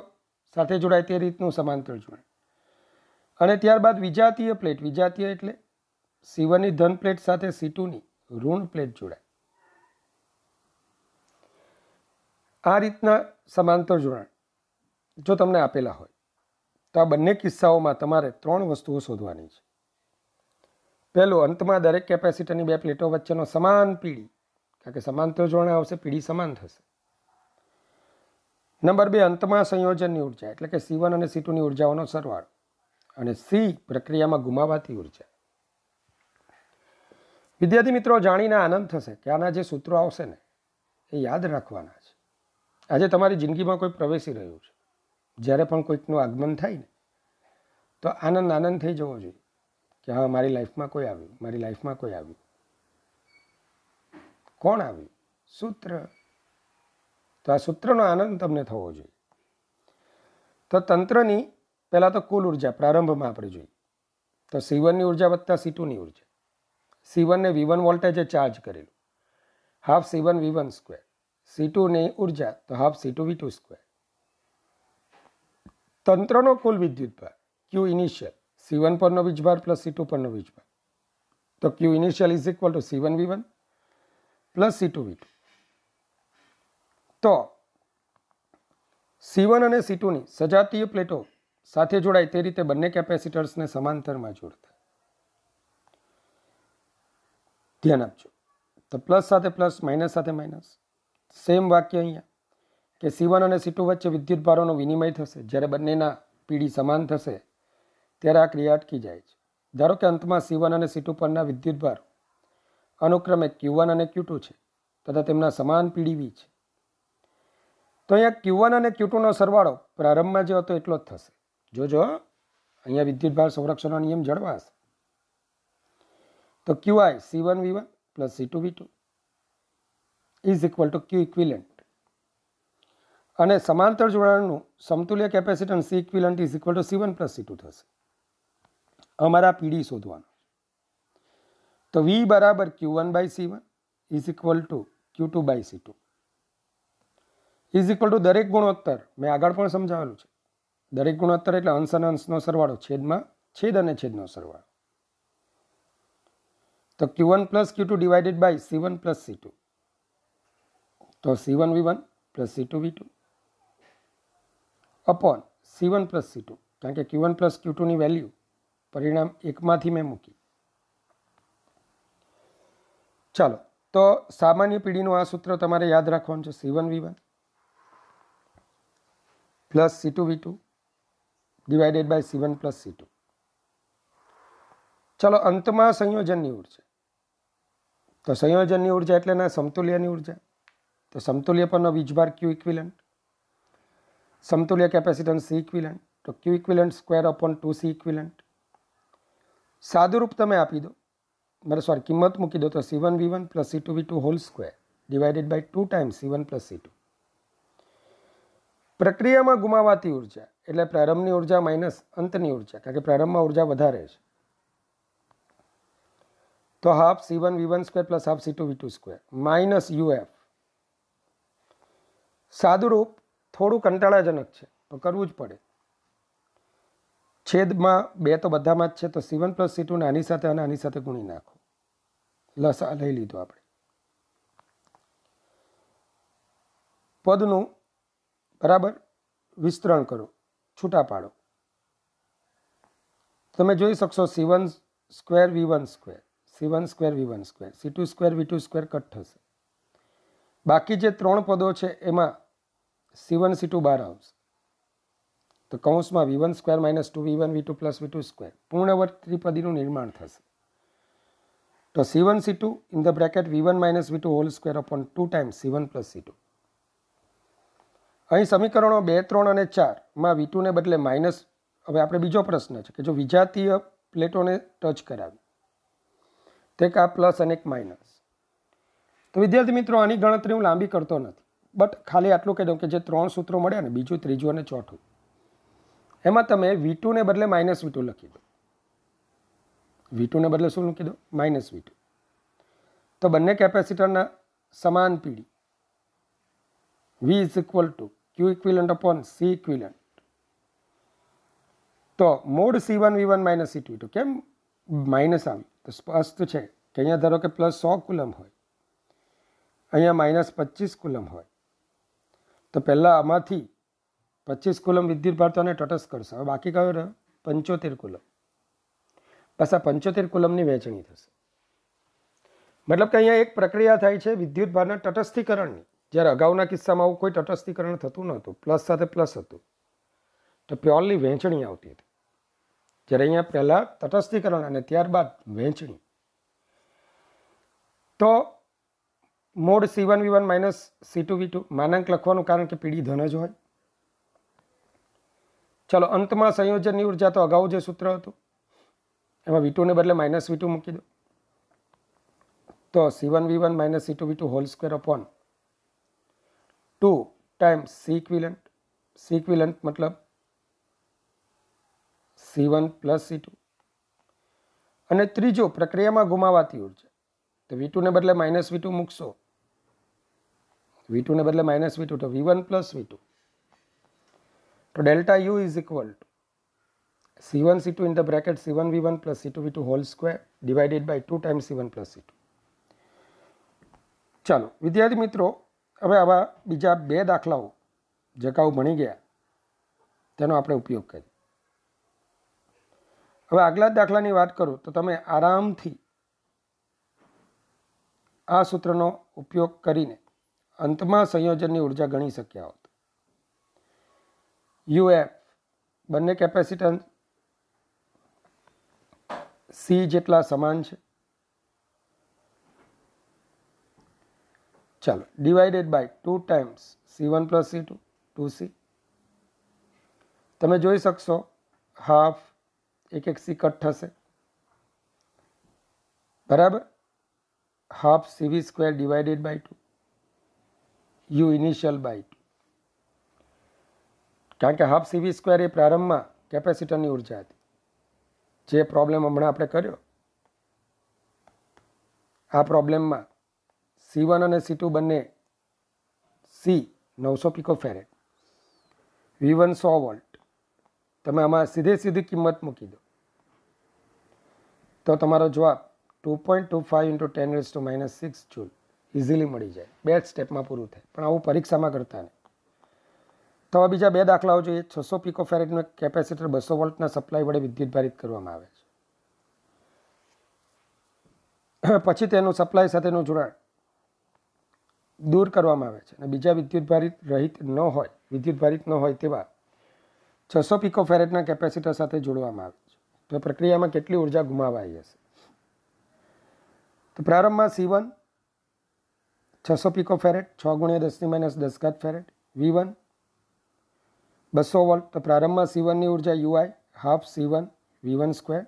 સાથે જોડાય તે રીતનું સમાંતર જોડાય અને ત્યારબાદ વિજાતીય પ્લેટ વિજાતીય એટલે સી ધન પ્લેટ સાથે સીટુની ઋણ પ્લેટ જોડાય આ રીતના સમાંતર જોડાણ જો તમને આપેલા હોય તો આ બંને કિસ્સાઓમાં તમારે ત્રણ વસ્તુઓ શોધવાની છે પહેલું અંતમાં દરેક કેપેસિટરની બે પ્લેટો વચ્ચેનો સમાન પીડી કારણ કે તો જોડાણ આવશે પીડી સમાન થશે નંબર બે અંતમાં સંયોજનની ઉર્જા એટલે કે સી અને સી ટુની ઉર્જાઓનો સરવાળો અને સી પ્રક્રિયામાં ગુમાવાતી ઉર્જા વિદ્યાર્થી મિત્રો જાણીને આનંદ થશે કે આના જે સૂત્રો આવશે ને એ યાદ રાખવાના છે આજે તમારી જિંદગીમાં કોઈ પ્રવેશી રહ્યું છે જ્યારે પણ કોઈકનું આગમન થાય ને તો આનંદ આનંદ થઈ જવો જોઈએ કે હા મારી લાઈફમાં કોઈ આવ્યું મારી લાઈફમાં કોઈ આવ્યું કોણ આવ્યું સૂત્ર તો આ સૂત્રનો આનંદ તમને થવો જોઈએ તો તંત્રની પહેલાં તો કુલ ઉર્જા પ્રારંભમાં આપણે જોઈએ તો સી વનની ઉર્જા વધતા સી ટુની ઉર્જા સી વનને વી વન વોલ્ટેજે ચાર્જ કરેલું half C one V one square C ટુની ઉર્જા તો half C two V two square તંત્રનો કુલ વિદ્યુત વિદ્યુતભાર ક્યુ ઇનિશિયલ સી વન પરનો વીજભાર પ્લસ સી ટુ પરનો વીજભાર તો Q initial is equal to C one V one plus C two V two તો સી વન અને સી ટુની સજાતીય પ્લેટો સાથે જોડાય તે રીતે બંને કેપેસિટર્સને સમાંતરમાં જોડતા ધ્યાન આપજો તો પ્લસ સાથે પ્લસ માઇનસ સાથે માઇનસ સેમ વાક્ય અહીંયા કે સી વન અને સી ટુ વચ્ચે ભારોનો વિનિમય થશે જ્યારે બંનેના પીડી સમાન થશે ત્યારે આ ક્રિયા અટકી જાય છે ધારો કે અંતમાં સી અને સી પરના વિદ્યુતભાર અનુક્રમે ક્યુ અને ક્યુ છે તથા તેમના સમાન પીડીવી છે તો અહીંયા ક્યુ અને ક્યુ સરવાળો પ્રારંભમાં જે હતો એટલો જ થશે જોજો અહીંયા વિદ્યુતભાર સંરક્ષણનો નિયમ જળવાશે તો Q I C one V one plus C two V two is equal to Q equivalent અને સમાંતર જોડાણનું સમતુલ્ય capacitance C equivalent is equal to C one plus C two થશે અમારા પીડી શોધવાનો તો વી બરાબર Q one by C one is equal to Q two by C two is equal to દરેક ગુણોત્તર મેં આગળ પણ સમજાવેલું છે દરેક ગુણોત્તર એટલે અંશ અને અંશનો સરવાળો છેદમાં છેદ અને છેદનો સરવાળો તો Q one plus Q two divided by C one plus C two તો C one V one plus C two V two upon C one plus C two કારણ કે ક્યુ વન પ્લસ ક્યુ ટુની value પરિણામ એકમાંથી મેં મૂકી ચાલો તો સામાન્ય પીઢીનું આ સૂત્ર તમારે યાદ રાખવાનું છે C one V one plus C two V two divided by C one plus C two ચાલો અંતમાં સંયોજનની ઉર્જા તો સંયોજનની ઉર્જા એટલે ના સમતુલ્યની ઉર્જા તો સમતુલ્ય પરનો વીજભાર ક્યુ ઇક્વિલન્ટ સમતુલ્ય કેપેસિટન્સ સી ઇક્વિલન્ટ તો Q equivalent square upon two C equivalent સાદુ રૂપ તમે આપી દો મેં સૉરી કિંમત મૂકી દો તો c1v1 + c2v2 whole square / 2 times c1 + c2 પ્રક્રિયામાં ગુમાવાતી ઊર્જા એટલે પ્રારંભની ઊર્જા માઈનસ અંતની ઊર્જા કારણ કે પ્રારંભમાં ઊર્જા વધારે છે તો 1/2 c1v1² + 1/2 c2v2² - uf સાદુ રૂપ થોડું કંઠળાજનક છે તો કરવું જ પડે છેદમાં બે તો બધામાં જ છે તો સી વન પ્લસ સી ટુને આની સાથે અને આની સાથે ગુણી નાખો લસા લઈ લીધું આપણે પદનું બરાબર વિસ્તરણ કરો છૂટા પાડો તમે જોઈ શકશો C one square V one square C one square V one square C two square V two square cut થશે બાકી જે ત્રણ પદો છે એમાં સી વન સી ટુ બહાર આવશે તો કૌંસમાં V one square minus two V one V two plus V two square પૂર્ણવર્ત ત્રિપદીનું નિર્માણ થશે તો C one C two in the bracket V one minus V two whole square upon two times C one plus C two અહીં સમીકરણો બે ત્રણ અને ચારમાં વી ટુને બદલે માઇનસ હવે આપણે બીજો પ્રશ્ન છે કે જો વિજાતીય પ્લેટોને ટચ કરાવી તે એક આ પ્લસ અને એક માઇનસ તો વિદ્યાર્થી મિત્રો આની ગણતરી હું લાંબી કરતો નથી બટ ખાલી આટલું કહી દઉં કે જે ત્રણ સૂત્રો મળ્યા ને બીજું ત્રીજું અને ચોથું એમાં તમે વી ટુને બદલે માઇનસ વી ટુ લખી દો વી ટુને બદલે શું લખી દો માઇનસ વી ટુ તો બંને કેપેસિટરના સમાન PD V is equal to Q equivalent upon C equivalent તો mod C one V one minus C two કેમ માઇનસ આવી તો સ્પષ્ટ છે કે અહીંયા ધારો કે પ્લસ સો કુલમ હોય અહીંયા માઇનસ પચીસ કુલમ હોય તો પહેલાં આમાંથી પચીસ કુલમ વિદ્યુત ભાર તો આને તટસ્થ કરશે હવે બાકી કયો રહ્યો પંચોતેર કુલમ બસ આ પંચોતેર કુલમની વહેંચણી થશે મતલબ કે અહીંયા એક પ્રક્રિયા થાય છે વિદ્યુત ભારના તટસ્થીકરણની જ્યારે અગાઉના કિસ્સામાં આવું કોઈ તટસ્થીકરણ થતું નહોતું પ્લસ સાથે પ્લસ હતું તો પ્યોરલી વહેંચણી આવતી હતી જ્યારે અહીંયા પહેલાં તટસ્થીકરણ અને ત્યારબાદ વહેંચણી તો mod C one V one minus C two V two માનાંક લખવાનું કારણ કે પીડી ધન જ હોય ચાલો અંતમાં સંયોજનની ઉર્જા તો અગાઉ જે સૂત્ર હતું એમાં વીટુને બદલે માઇનસ વીટુ મૂકી દો તો C one V one minus C two V two whole square upon two times C equivalent C equivalent મતલબ C one plus C two અને ત્રીજો પ્રક્રિયામાં ગુમાવાતી ઉર્જા તો વી ટુને બદલે માઇનસ વી ટુ મૂકશો વી ટુને બદલે માઇનસ વી ટુ તો V one plus V two તો delta U C one delta u is equal to c1 c2 in plus C two V two whole square whole by two time C one c1 C two ચાલો વિદ્યાર્થી મિત્રો હવે આવા બીજા બે દાખલાઓ જકાઉ ભણી ગયા તેનો આપણે ઉપયોગ કરીએ હવે આગલા દાખલાની વાત કરું તો તમે આરામથી આ સૂત્રનો ઉપયોગ કરીને અંતમાં સંયોજનની ઉર્જા ગણી શક્યા હોત यूएफ बने कैपेसिटन सी जटला सामन है चलो divided by two times C one plus C two two C तब जी सकसो हाफ एक एक सी कट हे बराबर half C V square divided by two U initial by two કારણ કે હાફ સીવી સ્ક્વેર એ પ્રારંભમાં કેપેસિટરની ઉર્જા હતી જે પ્રોબ્લેમ હમણાં આપણે કર્યો આ પ્રોબ્લેમમાં સી વન અને સી ટુ બંને સી નવસો પીકો ફેરેટ વી વન સો વોલ્ટ તમે આમાં સીધે સીધી કિંમત મૂકી દો તો તમારો જવાબ two point two five into ten raise to minus six joule easily મળી જાય બે સ્ટેપમાં પૂરું થાય પણ આવું પરીક્ષામાં કરતા નહીં તો બીજા બે દાખલાઓ જોઈએ છસો પીકોફેરેટનું એક કેપેસિટર બસો વોલ્ટના સપ્લાય વડે વિદ્યુતભારિત કરવામાં આવે છે પછી તેનું સપ્લાય સાથેનું જોડાણ દૂર કરવામાં આવે છે અને બીજા વિદ્યુતભારિત રહિત ન હોય વિદ્યુતભારિત ન હોય તેવા છસો પીકો ફેરેટના કેપેસિટર સાથે જોડવામાં આવે છે તો પ્રક્રિયામાં કેટલી ઉર્જા ગુમાવાઈ હશે તો પ્રારંભમાં સી વન છસો ફેરેટ છ ગુણ્યા દસની માઇનસ દસ ઘાત ફેરેટ વી વન બસો વોલ્ટ તો પ્રારંભમાં સીવનની ઉર્જા U I half C one V one square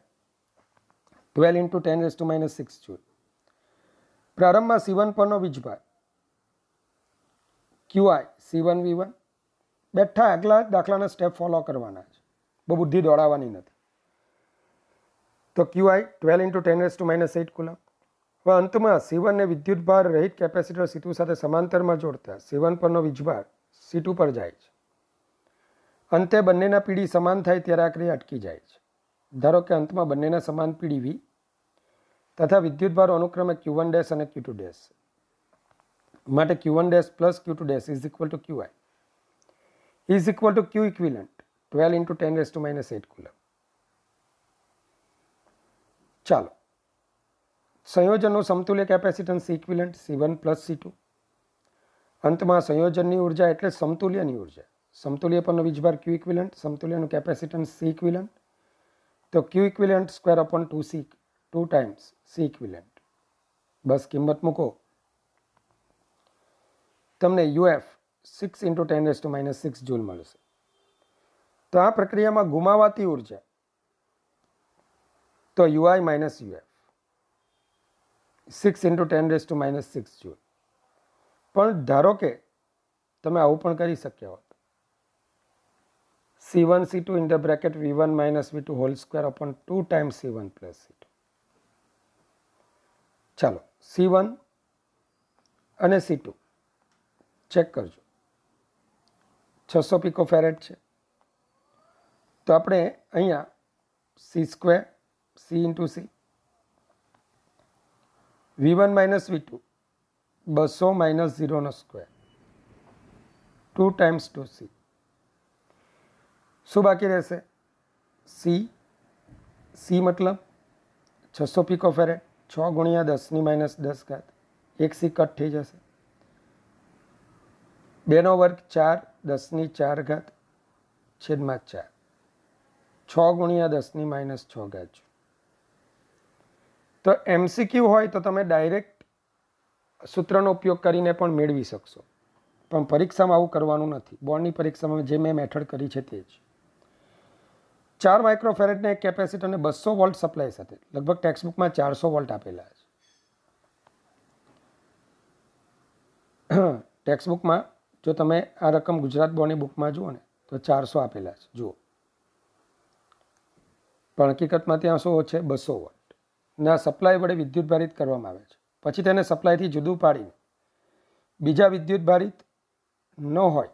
twelve into ten raise to minus six joule પ્રારંભમાં સીવન પરનો વીજભાર ક્યુઆઈ સીવન વી વન બેઠા આગલા દાખલાના સ્ટેપ ફોલો કરવાના છે બહુ બુદ્ધિ દોડાવવાની નથી તો Q I twelve into ten raise to minus eight coulomb હવે અંતમાં સીવનને વિદ્યુતભાર રહિત કેપેસિટર સીટુ સાથે સમાંતરમાં જોડતા સીવન પરનો વીજભાર સીટુ પર જાય છે અંતે બંનેના પીડી સમાન થાય ત્યારે આ આખરે અટકી જાય છે ધારો કે અંતમાં બંનેના સમાન પીડી વી તથા વિદ્યુતભારો અનુક્રમે ક્યુ વન ડેશ અને ક્યુ ટુ ડેશ માટે Q one dash plus Q two dash is equal to Q I is equal to Q equivalent twelve into ten raise to minus eight coulomb ચાલો સંયોજનનું સમતુલ્ય capacitance equivalent C one plus C two અંતમાં સંયોજનની ઉર્જા એટલે સમતુલ્યની ઉર્જા સમતુલ્ય પરનો વીજભાર ક્યુ ઇક્વિલન્ટ સમતુલ્યનું કેપેસિટન્સ સી ઇક્વિલન્ટ તો Q equivalent square upon two C two times C equivalent બસ કિંમત મૂકો તમને યુએફ six into ten raise to minus six joule મળશે તો આ પ્રક્રિયામાં ગુમાવાતી ઉર્જા તો U I minus U F six into ten raise to minus six joule પણ ધારો કે તમે આવું પણ કરી શક્યા હોત C1 C2 in the bracket V1 minus V2 whole square upon 2 times C1 plus C2. ચાલો C1 અને C2 ચેક કરજો છસો પીકો ફેરેટ છે તો આપણે અહીંયા C square C into C V one minus V two બસો માઇનસ ઝીરોનો square two times two C શું બાકી રહેશે સી સી મતલબ છસો પીકો ફેરે છ ગુણ્યા દસની માઇનસ દસ ઘાત એક સી કટ થઈ જશે બેનો વર્ગ ચાર દસની ચાર ઘાત છેદમાં ચાર છ ગુણ્યા દસની માઇનસ છ ઘાત તો એમસીક્યુ હોય તો તમે ડાયરેક્ટ સૂત્રનો ઉપયોગ કરીને પણ મેળવી શકશો પણ પરીક્ષામાં આવું કરવાનું નથી બોર્ડની પરીક્ષામાં જે મેં મેથડ કરી છે તે જ ચાર માઇક્રોફેરેટના એક અને બસો વોલ્ટ સપ્લાય સાથે લગભગ ટેક્સ્ટબુકમાં ચારસો વોલ્ટ આપેલા છે ટેક્સ્ટબુકમાં જો તમે આ રકમ ગુજરાત બોર્ડની બુકમાં જુઓ ને તો ચારસો આપેલા છે જુઓ પણ હકીકતમાં ત્યાં શું છે બસો વોટ ના સપ્લાય વડે વિદ્યુતભારિત કરવામાં આવે છે પછી તેને સપ્લાયથી જુદું પાડીને બીજા વિદ્યુતભારિત ન હોય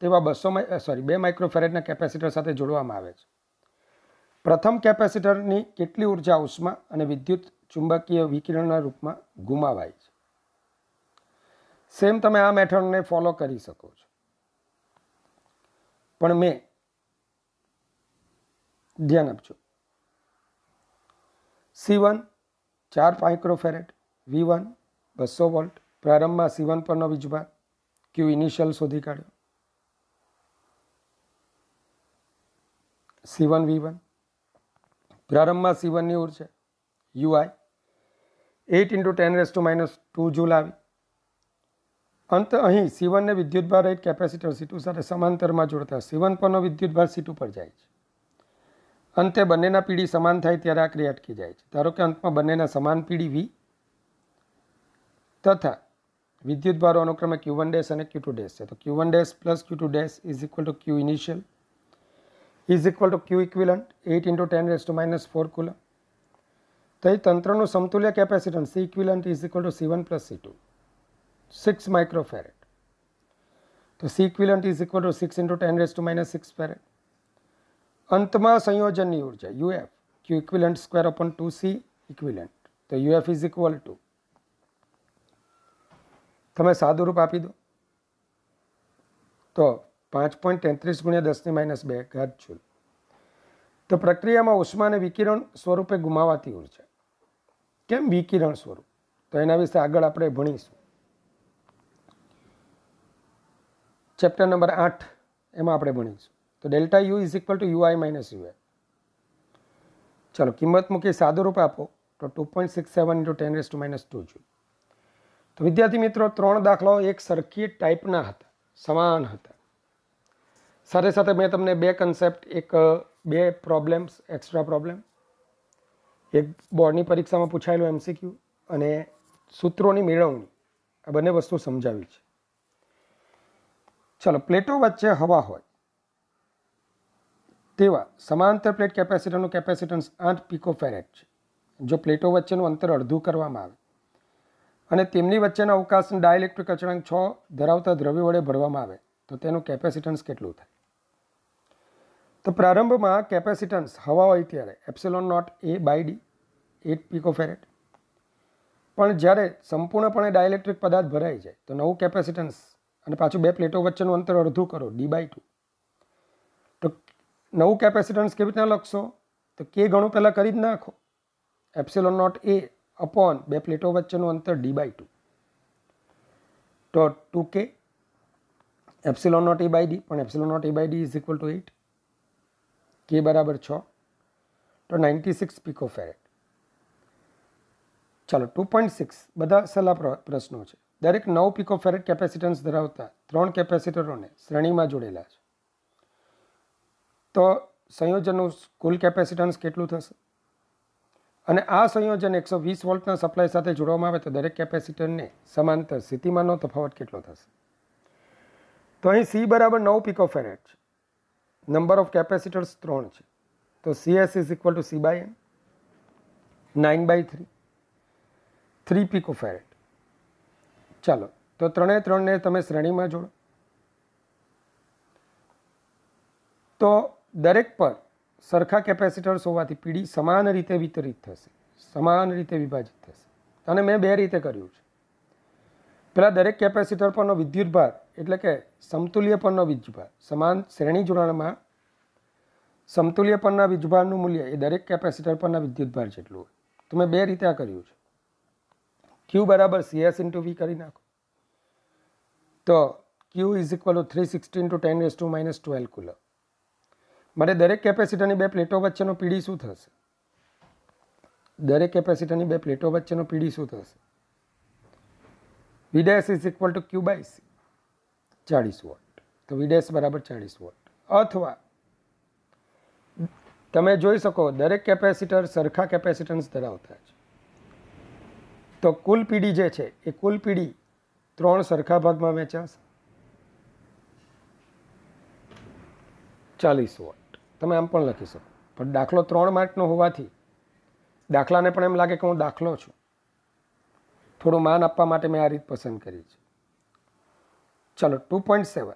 તેવા બસો સોરી બે માઇક્રોફેરેટના કેપેસિટર સાથે જોડવામાં આવે છે પ્રથમ કેપેસિટરની કેટલી ઊર્જા ઉષ્મા અને વિદ્યુત ચુંબકીય વિકિરણના રૂપમાં ગુમાવાય છે સેમ તમે આ મેથડને ફોલો કરી શકો છો પણ મેં ધ્યાન આપજો સી વન ચાર માઇક્રોફેરેટ વી વન બસો વોલ્ટ પ્રારંભમાં સી વન પરનો વીજભાર ક્યુ ઇનિશિયલ શોધી કાઢ્યો સી વન વી વન પ્રારંભમાં સી ઉર છે U I eight into ten raise to minus two joule આવી અંત અહીં સીવનને વિદ્યુતભાર રહિત કેપેસિટર સીટુ સાથે સમાંતરમાં જોડતા સીવન પરનો વિદ્યુતભાર સી પર જાય છે અંતે બંનેના પીડી સમાન થાય ત્યારે આ ક્રિયા અટકી જાય છે ધારો કે અંતમાં બંનેના સમાન પીડી વી તથા વિદ્યુતભારો અનુક્રમે ક્યુ વન ડેશ અને ક્યુ ટુ ડેશ છે તો Q one dash plus Q two dash is equal to Q initial is equal to Q equivalent eight into ten raise to minus four coulomb तो तंत्र समतुल्य capacitance C equivalent is equal to C one plus C two six microfarad तो C equivalent is equal to six into ten raise to minus six farad अंत में संयोजन ऊर्जा U F Q equivalent square upon to C equivalent तो U F is equal to तब सादू रूप आप दो तो પાંચ પોઈન્ટ તેત્રીસ ગુણ્યા દસની માઇનસ બે ઘાત જૂલ તો પ્રક્રિયામાં ઉષ્માને વિકિરણ સ્વરૂપે ગુમાવાતી ઉર્જા કેમ વિકિરણ સ્વરૂપ તો એના વિશે આગળ આપણે ભણીશું ચેપ્ટર નંબર આઠ એમાં આપણે ભણીશું તો delta U is equal to U I minus U I ચાલો કિંમત મૂકી રૂપે આપો તો two point six seven into ten raise to minus two joule તો વિદ્યાર્થી મિત્રો ત્રણ દાખલાઓ એક સરખી ટાઈપના હતા સમાન હતા સાથે સાથે મેં તમને બે કન્સેપ્ટ એક બે પ્રોબ્લેમ્સ એક્સ્ટ્રા પ્રોબ્લેમ એક બોર્ડની પરીક્ષામાં પૂછાયેલું એમસીક્યુ અને સૂત્રોની મેળવણી આ બંને વસ્તુ સમજાવી છે ચલો પ્લેટો વચ્ચે હવા હોય તેવા સમાંતર પ્લેટ કેપેસિટરનું કેપેસિટન્સ આઠ પીકો ફેરેટ છે જો પ્લેટો વચ્ચેનું અંતર અડધું કરવામાં આવે અને તેમની વચ્ચેના અવકાશને ડાયલેક્ટ્રિક અચળાંક છ ધરાવતા દ્રવ્ય વડે ભરવામાં આવે તો તેનું કેપેસિટન્સ કેટલું થાય તો પ્રારંભમાં કેપેસિટન્સ હવા હોય ત્યારે epsilon not A by D eight pico picofarad પણ જ્યારે સંપૂર્ણપણે ડાયલેક્ટ્રિક પદાર્થ ભરાઈ જાય તો નવું કેપેસિટન્સ અને પાછું બે પ્લેટો વચ્ચેનું અંતર અડધું કરો ડી બાય ટુ તો નવું કેપેસિટન્સ કેવી રીતના લખશો તો કે ગણું પહેલાં કરી જ નાખો એપ્સિલોન નોટ એ અપોન બે પ્લેટો વચ્ચેનું અંતર ડી બાય ટુ તો two K epsilon not A by D પણ epsilon not A by D is equal to eight K બરાબર છ તો નાઇન્ટી સિક્સ પીકો ફેરેટ ચાલો ટુ પોઈન્ટ સિક્સ બધા સલાહ પ્રશ્નો છે દરેક નવ પીકો ફેરેટ કેપેસિટન્સ ધરાવતા ત્રણ કેપેસિટરોને શ્રેણીમાં જોડેલા છે તો સંયોજનનું કુલ કેપેસિટન્સ કેટલું થશે અને આ સંયોજન એકસો વીસ વોલ્ટના સપ્લાય સાથે જોડવામાં આવે તો દરેક કેપેસિટરને સમાંતર સ્થિતિમાંનો તફાવત કેટલો થશે તો અહીં સી બરાબર નવ પીકો ફેરેટ છે નંબર ઓફ કેપેસિટર્સ ત્રણ છે તો CS is equal to C by N nine by three three pico farad ચાલો તો ત્રણે ત્રણને તમે શ્રેણીમાં જોડો તો દરેક પર સરખા કેપેસિટર્સ હોવાથી પીડી સમાન રીતે વિતરિત થશે સમાન રીતે વિભાજિત થશે અને મેં બે રીતે કર્યું છે પહેલાં દરેક કેપેસિટર પરનો વિદ્યુત વિદ્યુતભાર એટલે કે સમતુલ્યપણનો વીજભાર સમાન શ્રેણી જોડાણમાં સમતુલ્યપણના વીજભારનું મૂલ્ય એ દરેક કેપેસિટર પરના વિદ્યુતભાર જેટલું હોય તો મેં બે રીતે આ કર્યું છે ક્યુ બરાબર સીએસ ઇન્ટુ વી કરી નાખો તો Q is equal to three sixty into ten raise to minus twelve coulomb મારે દરેક કેપેસિટરની બે પ્લેટો વચ્ચેનો પીડી શું થશે દરેક કેપેસિટરની બે પ્લેટો વચ્ચેનો પીડી શું થશે V is equal to Q by C ચાળીસ વોટ તો વીડેસ બરાબર ચાળીસ વોટ અથવા તમે જોઈ શકો દરેક કેપેસિટર સરખા કેપેસિટન્સ ધરાવતા છે તો કુલ પીડી જે છે એ કુલ પીડી ત્રણ સરખા ભાગમાં વહેંચાશે ચાલીસ વોટ તમે આમ પણ લખી શકો પણ દાખલો ત્રણ માર્કનો હોવાથી દાખલાને પણ એમ લાગે કે હું દાખલો છું થોડું માન આપવા માટે મેં આ રીત પસંદ કરી છે ચલો two point seven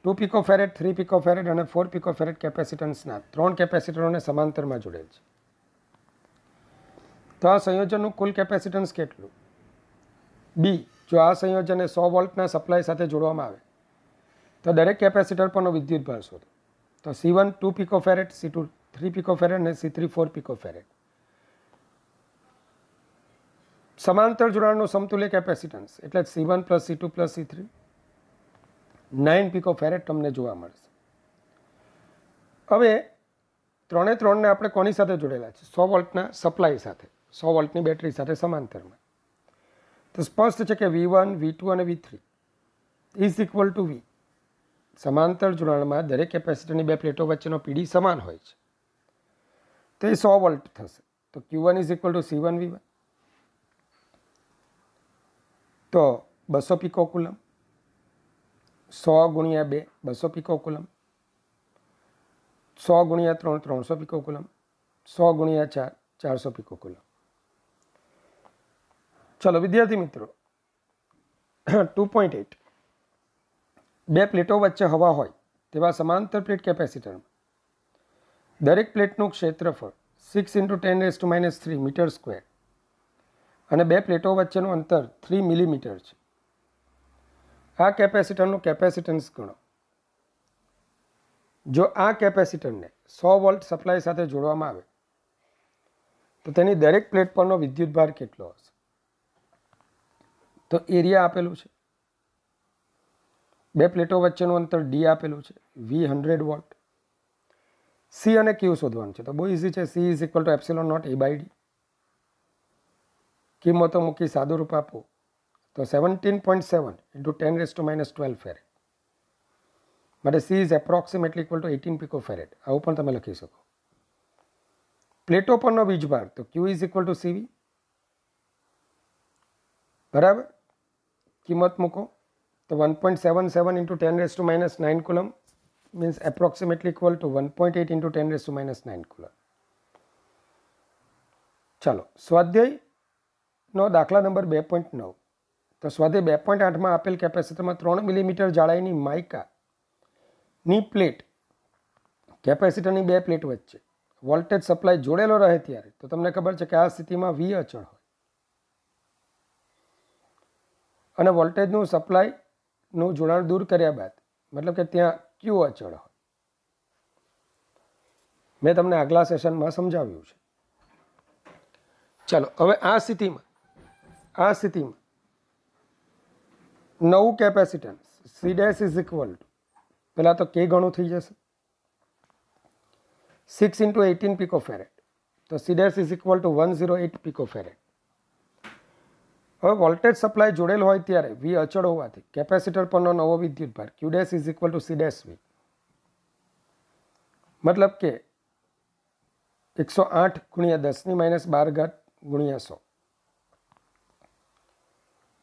two pico farad three pico farad અને ફોર પીકો ફેરેટ કેપેસિટન્સના ત્રણ કેપેસિટરોને સમાંતરમાં જોડેલ છે તો આ સંયોજનનું કુલ કેપેસિટન્સ કેટલું બી જો આ સંયોજનને સો વોલ્ટના સપ્લાય સાથે જોડવામાં આવે તો દરેક કેપેસિટર પરનો વિદ્યુત ભાર શોધો તો C one two picofarad C two three pico farad અને C three four pico farad સમાંતર જોડાણનું સમતુલ્ય કેપેસિટન્સ એટલે C one plus C two plus C three nine pico farad તમને જોવા મળશે હવે ત્રણે ત્રણને આપણે કોની સાથે જોડેલા છે સો વોલ્ટના સપ્લાય સાથે સો વોલ્ટની બેટરી સાથે સમાંતરમાં તો સ્પષ્ટ છે કે વી વન વી ટુ અને V three is equal to V સમાંતર જોડાણમાં દરેક કેપેસિટરની બે પ્લેટો વચ્ચેનો પીડી સમાન હોય છે તો એ સો વોલ્ટ થશે તો Q one is equal to C one V one તો બસો પીકો કુલમ સો ગુણ્યા બે બસો પિકોકુલમ સો ગુણ્યા ત્રણ ત્રણસો પિકોકુલમ સો ગુણ્યા ચાર ચારસો પિકોકુલમ ચલો વિદ્યાર્થી મિત્રો ટુ પોઈન્ટ એટ બે પ્લેટો વચ્ચે હવા હોય તેવા સમાંતર પ્લેટ કેપેસિટરમાં દરેક પ્લેટનું ક્ષેત્રફળ six into ten raise to minus three metre square અને બે પ્લેટો વચ્ચેનું અંતર થ્રી મિલીમીટર છે આ કેપેસિટરનું કેપેસિટન્સ ગણો જો આ કેપેસિટરને સો વોલ્ટ સપ્લાય સાથે જોડવામાં આવે તો તેની દરેક પ્લેટ પરનો ભાર કેટલો હશે તો એરિયા આપેલું છે બે પ્લેટો વચ્ચેનું અંતર ડી આપેલું છે વી હંડ્રેડ વોલ્ટ સી અને ક્યુ શોધવાનું છે તો બહુ ઇઝી છે C is equal to epsilon not A by D કિંમતો મૂકી સાદું રૂપ આપો તો seventeen point seven into ten raise to minus twelve farad માટે C is approximately equal to eighteen pico farad આવું પણ તમે લખી શકો પ્લેટો પરનો વીજભાર તો Q is equal to CV બરાબર કિંમત મૂકો તો one point seven seven into ten raise to minus nine coulomb means approximately equal to one point eight into ten raise to minus nine coulomb ચાલો સ્વાધ્યાયનો દાખલા નંબર બે point નવ તો સ્વાદે બે પોઈન્ટ આઠમાં આપેલ કેપેસિટરમાં ત્રણ મિલીમીટર જાડાઈની માઇકાની પ્લેટ કેપેસિટરની બે પ્લેટ વચ્ચે વોલ્ટેજ સપ્લાય જોડેલો રહે ત્યારે તો તમને ખબર છે કે આ સ્થિતિમાં વી અચળ હોય અને વોલ્ટેજનું સપ્લાયનું જોડાણ દૂર કર્યા બાદ મતલબ કે ત્યાં ક્યુ અચળ હોય મેં તમને આગલા સેશનમાં સમજાવ્યું છે ચાલો હવે આ સ્થિતિમાં આ સ્થિતિમાં નવું capacitance C dash is equal to પહેલાં તો કે ગણું થઈ જશે six into eighteen pico farad તો C dash is equal to one zero eight pico farad હવે વોલ્ટેજ સપ્લાય જોડેલ હોય ત્યારે વી અચળ હોવાથી કેપેસિટર પરનો નવો વિદ્યુત Q Q dash is equal to C dash V મતલબ કે એકસો આઠ ગુણ્યા દસની માઇનસ બાર ઘાટ ગુણ્યા સો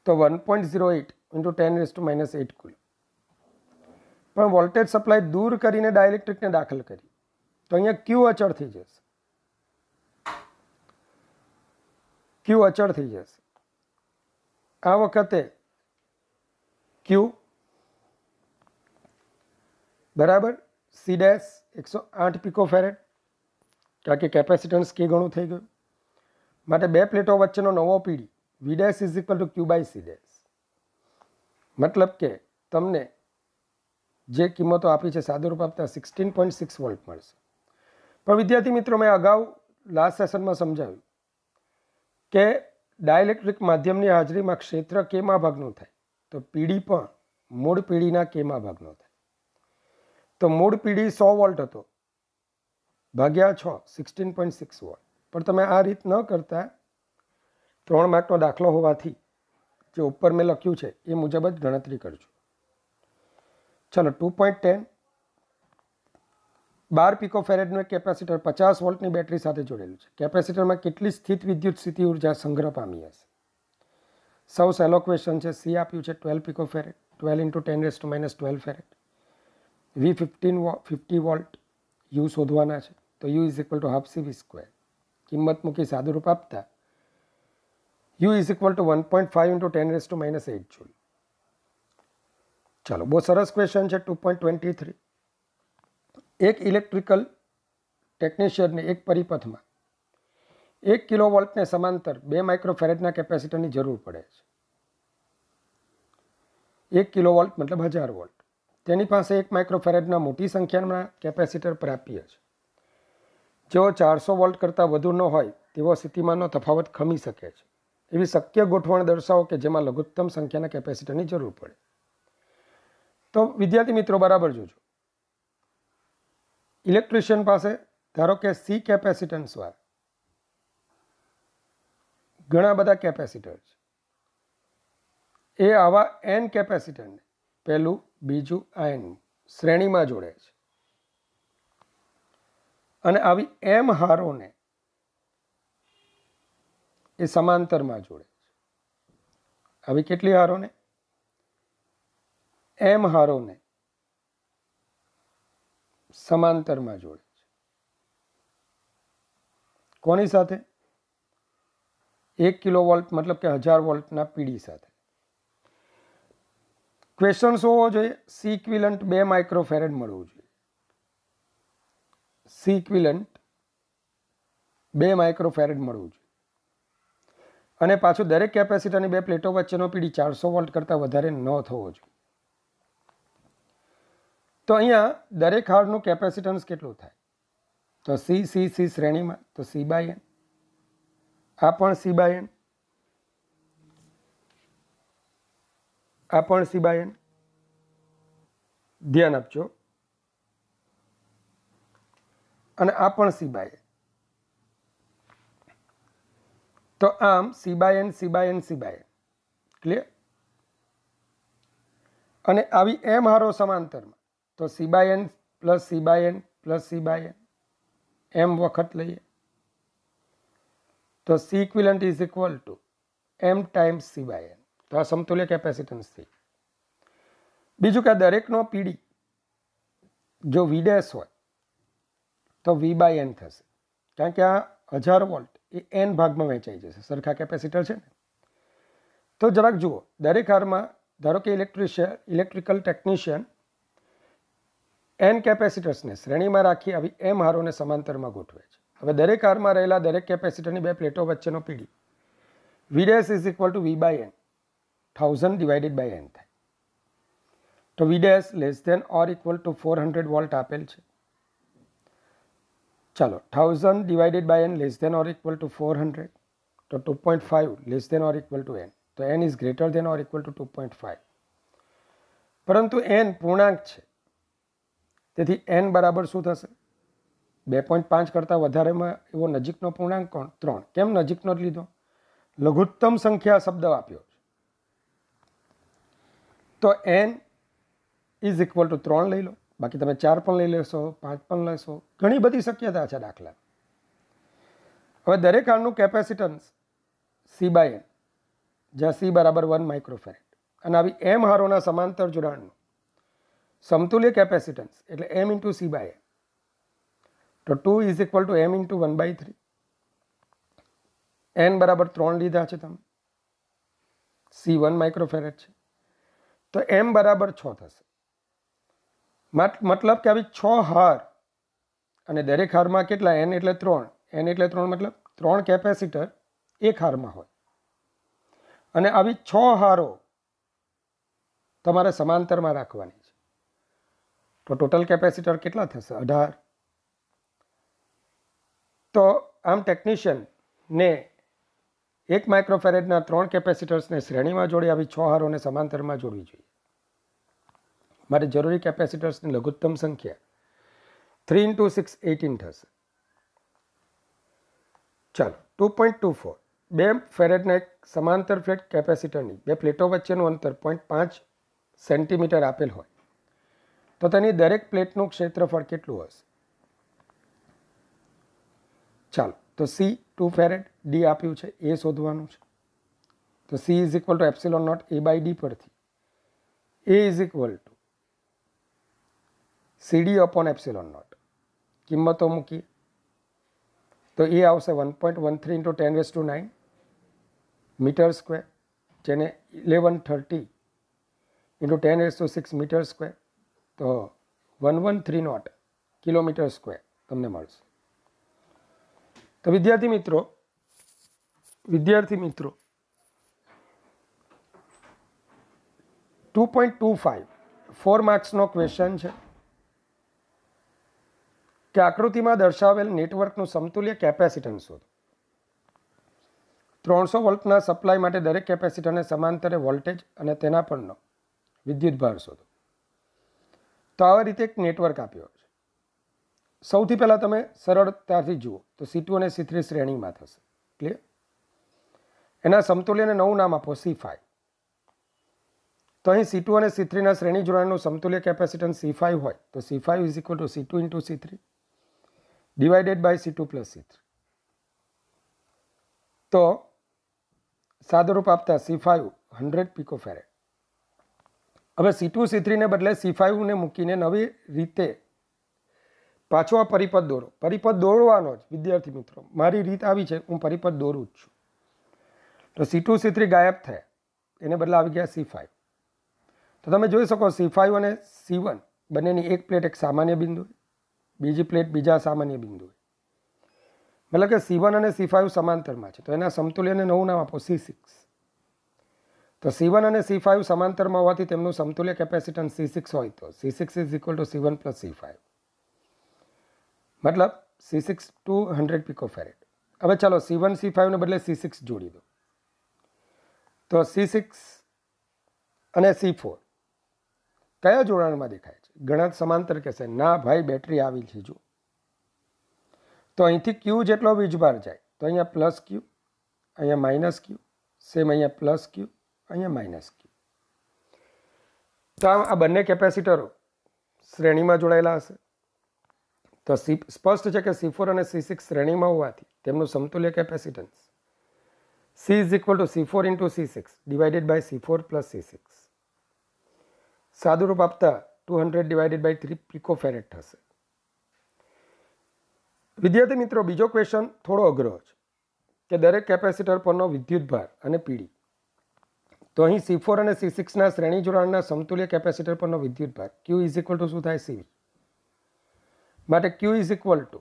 તો one point zero eight into 10 raised to minus 8 coulomb पर वोल्टेज सप्लाय दूर कर डायलेक्ट्रिक ने दाखिल कर तो यह क्यू अचर थी जस क्यों अचर थी जस आव कते क्यों बराबर सी डेस 108 पिको फेरेड क्योंकि कैपेसिटेंस के गणों थी गये मतलब बेप्लेटो वच्चनों नवो PD V dash is equal to Q by C dash મતલબ કે તમને જે કિંમતો આપી છે સાદુરૂપ આપતા સિક્સટીન પોઈન્ટ સિક્સ વોલ્ટ મળશે પણ વિદ્યાર્થી મિત્રો મેં અગાઉ લાસ્ટ સેશનમાં સમજાવ્યું કે ડાયલેક્ટ્રિક માધ્યમની હાજરીમાં ક્ષેત્ર કેમાં ભાગનું થાય તો પીડી પણ મૂળ પીડીના કેમાં ભાગનો થાય તો મૂળ પીડી સો વોલ્ટ હતો ભાગ્યા છ સિક્સટીન પોઈન્ટ સિક્સ વોલ્ટ પણ તમે આ રીત ન કરતા ત્રણ માર્કનો દાખલો હોવાથી જે ઉપર મે લખ્યું છે એ મુજબ જ ગણતરી કરજો ચલો 2.10 12 પિકો ફેરાડ નો કેપેસિટર 50 વોલ્ટ ની બેટરી સાથે જોડાયેલું છે કેપેસિટર માં કેટલી સ્થિત વિદ્યુત સ્થિતિ ઊર્જા સંગ્રહ પામી હશે સૌસલ ઓક્વેશન છે C આપ્યું છે 12 pico farad 12 * 10^-12 farad V 15 50 volt U શોધવાના છે તો U = 1/2 CV^2 કિંમત મૂકી સાદો રૂપ આપતા U is equal to one point five into ten raise to minus eight joule ચાલો બહુ સરસ ક્વેશ્ચન છે ટુ પોઈન્ટ ટ્વેન્ટી થ્રી એક ઇલેક્ટ્રિકલ ટેકનિશિયનને એક પરિપથમાં એક કિલો વોલ્ટને સમાંતર બે માઇક્રોફેરેટના કેપેસિટરની જરૂર પડે છે એક કિલો વોલ્ટ મતલબ હજાર વોલ્ટ તેની પાસે એક માઇક્રોફેરેટના મોટી સંખ્યામાં કેપેસિટર પ્રાપ્ય છે જેઓ ચારસો વોલ્ટ કરતાં વધુ ન હોય તેવો સ્થિતિમાનનો તફાવત ખમી શકે છે એવી શક્ય ગોઠવણ દર્શાવો કે જેમાં લઘુત્તમ સંખ્યાના કેપેસિટરની જરૂર પડે તો વિદ્યાર્થી મિત્રો બરાબર જોજો ઇલેક્ટ્રિશિયન પાસે ધારો કે સી કેપેસિટન્સવાળા ઘણા બધા કેપેસિટર છે એ આવા એન કેપેસિટરને પહેલું બીજું આયન શ્રેણીમાં જોડે છે અને આવી એમ હારોને એ સમાંતરમાં જોડે છે આવી કેટલી હારોને એમ હારોને સમાંતરમાં જોડે છે કોની સાથે એક કિલો વોલ્ટ મતલબ કે હજાર વોલ્ટના પીડી સાથે ક્વેશ્ચન શું હોવો જોઈએ સિક્વિલન્ટ બે માઇક્રોફેરેડ મળવું જોઈએ સિક્વિલન્ટ બે માઇક્રોફેરેડ મળવું જોઈએ અને પાછું દરેક કેપેસિટરની બે પ્લેટો વચ્ચેનો પીડી ચારસો વોલ્ટ કરતાં વધારે ન થવો જોઈએ તો અહીંયા દરેક હાર્ડનું કેપેસિટન્સ કેટલું થાય તો સી સી સી શ્રેણીમાં તો સી બાય એન આ પણ સી બાય એન આ પણ સી બાય એન ધ્યાન આપજો અને આ પણ સી બાય તો આમ C N C by N C clear અને આવી એમ હારો સમાંતરમાં તો C N plus C N plus C N M વખત લઈએ તો C equivalent is equal to M times C N તો આ સમતુલ્ય કેપેસિટન્સ થઈ બીજું કે દરેકનો પીડી જો વી હોય તો વી બાય એન થશે કારણ કે આ હજાર વોલ્ટ એ એન ભાગમાં વહેંચાઈ જશે સરખા કેપેસિટર છે ને તો જરાક જુઓ દરેક હારમાં ધારો કે ઇલેક્ટ્રિશિયન ઇલેક્ટ્રિકલ ટેકનિશિયન એન કેપેસિટર્સને શ્રેણીમાં રાખી આવી એમ હારોને સમાંતરમાં ગોઠવે છે હવે દરેક હારમાં રહેલા દરેક કેપેસિટરની બે પ્લેટો વચ્ચેનો PD V is equal to V by N thousand divided by N થાય તો V less than or equal to four hundred volt આપેલ છે ચાલો thousand divided by N less than or equal to four hundred તો two point five less than or equal to N તો N is greater than or equal to two point five પરંતુ N પૂર્ણાંક છે તેથી N બરાબર શું થશે બે પોઈન્ટ પાંચ કરતાં વધારેમાં એવો નજીકનો પૂર્ણાંક કોણ ત્રણ કેમ નજીકનો જ લીધો લઘુત્તમ સંખ્યા શબ્દ આપ્યો તો એન ઇઝ ઇક્વલ ટુ ત્રણ લઈ લો બાકી તમે ચાર પણ લઈ લેશો પાંચ પણ લેશો ઘણી બધી શક્યતા છે દાખલા હવે દરેક આણનું કેપેસિટન્સ સી બાય એન જ્યાં સી બરાબર વન માઇક્રોફેરેટ અને આવી એમ હારોના સમાંતર જોડાણનું સમતુલ્ય કેપેસિટન્સ એટલે M into C by M તો two is equal to M into one by three N બરાબર ત્રણ લીધા છે તમે સી વન માઇક્રોફેરેટ છે તો એમ બરાબર છ થશે મતલબ કે આવી છ હાર અને દરેક હારમાં કેટલા એન એટલે ત્રણ એન એટલે ત્રણ મતલબ ત્રણ કેપેસિટર એક હારમાં હોય અને આવી છ હારો તમારે સમાંતરમાં રાખવાની છે તો ટોટલ કેપેસિટર કેટલા થશે અઢાર તો આમ ટેકનિશિયનને એક માઇક્રોફેરેટના ત્રણ કેપેસિટર્સને શ્રેણીમાં જોડી આવી છ હારોને સમાંતરમાં જોડવી જોઈએ માટે જરૂરી કેપેસિટર્સની લઘુત્તમ સંખ્યા થ્રી ઇન્ટુ સિક્સ એટીન થશે ચાલો ટુ પોઈન્ટ ટુ ફોર બે ફેરેટના એક સમાંતર ફ્લેટ કેપેસિટરની બે પ્લેટો વચ્ચેનું અંતર પોઈન્ટ પાંચ સેન્ટીમીટર આપેલ હોય તો તેની દરેક પ્લેટનું ક્ષેત્રફળ કેટલું હશે ચાલો તો સી ટુ ફેરેટ ડી આપ્યું છે એ શોધવાનું છે તો C is equal to epsilon not A by D પરથી A is equal to C D अपन एप्सिलॉन नॉट किमत तो मुकी तो ये आश one point one three into ten वेस टू नाइन मीटर स्क्वे जेने इलेवन थर्टी इंटू टेन वेस टू सिक्स मीटर स्क्वे तो one one three not kilometre square तमने मल्स तो विद्यार्थी मित्रों विद्यार्थी मित्रों two point two five four marks question है કે આકૃતિમાં દર્શાવેલ નેટવર્કનું સમતુલ્ય કેપેસિટન્સ શોધો ત્રણસો વોલ્ટના સપ્લાય માટે દરેક કેપેસિટરને સમાંતરે વોલ્ટેજ અને તેના પરનો વિદ્યુતભાર શોધો તો આવા રીતે એક નેટવર્ક આપ્યો છે સૌથી પહેલાં તમે સરળતાથી જુઓ તો સી ટુ અને સી થ્રી શ્રેણીમાં થશે ક્લિયર એના સમતુલ્યને નવું નામ આપો સી ફાઈવ તો અહીં સી ટુ અને સી થ્રીના શ્રેણી જોડાણનું સમતુલ્ય કેપેસિટન્સ સી ફાઈવ હોય તો C five is equal to C two into C three divided by C2 plus C3. તો સાદુરૂપ આપતા સી ફાઇવ હંડ્રેડ ફેરે હવે સી ટુ સી થ્રીને બદલે સી ફાઇવને મૂકીને નવી રીતે પાછો આ પરિપથ દોરો પરિપથ દોરવાનો જ વિદ્યાર્થી મિત્રો મારી રીત આવી છે હું પરિપથ દોરું જ છું તો સી ટુ સી થ્રી ગાયબ થાય એને બદલે આવી ગયા સી ફાઇવ તો તમે જોઈ શકો સી ફાઇવ અને સી વન બંનેની એક પ્લેટ એક સામાન્ય બિંદુ બીજી પ્લેટ બીજા સામાન્ય બિંદુએ મતલબ કે સી વન અને સી ફાઇવ સમાંતરમાં છે તો એના સમતુલ્યને નવું નામ આપો સી સિક્સ તો સી વન અને સી ફાઇવ સમાંતરમાં હોવાથી તેમનું સમતુલ્ય કેપેસિટન્સ સી સિક્સ હોય તો C six is equal to C one plus C five મતલબ C six two hundred pico farad હવે ચાલો સી વન સી ફાઇવને બદલે સી સિક્સ જોડી દો તો સી સિક્સ અને સી ફોર કયા જોડાણમાં દેખાય ઘણા સમાંતર કહેશે ના ભાઈ બેટરી આવી છે જો તો અહીંથી ક્યુ જેટલો વીજભાર જાય તો અહીંયા પ્લસ ક્યુ અહીંયા માઇનસ ક્યુ સેમ અહીંયા પ્લસ ક્યુ અહીંયા માઇનસ ક્યુ તો આ બંને કેપેસિટરો શ્રેણીમાં જોડાયેલા હશે તો સી સ્પષ્ટ છે કે સી ફોર અને સી સિક્સ શ્રેણીમાં હોવાથી તેમનું સમતુલ્ય capacitance C is equal to C four into C six divided by C four plus C six સાદુરૂપ આપતા two hundred divided by three picofarad થશે વિદ્યાર્થી મિત્રો બીજો ક્વેશ્ચન થોડો અઘરો છે કે દરેક કેપેસિટર પરનો વિદ્યુતભાર અને પીડી તો અહીં સી ફોર અને સી સિક્સના શ્રેણી જોડાણના સમતુલ્ય કેપેસિટર પરનો વિદ્યુતભાર ક્યુ ઇઝ ઇક્વલ ટુ શું થાય સી માટે Q is equal to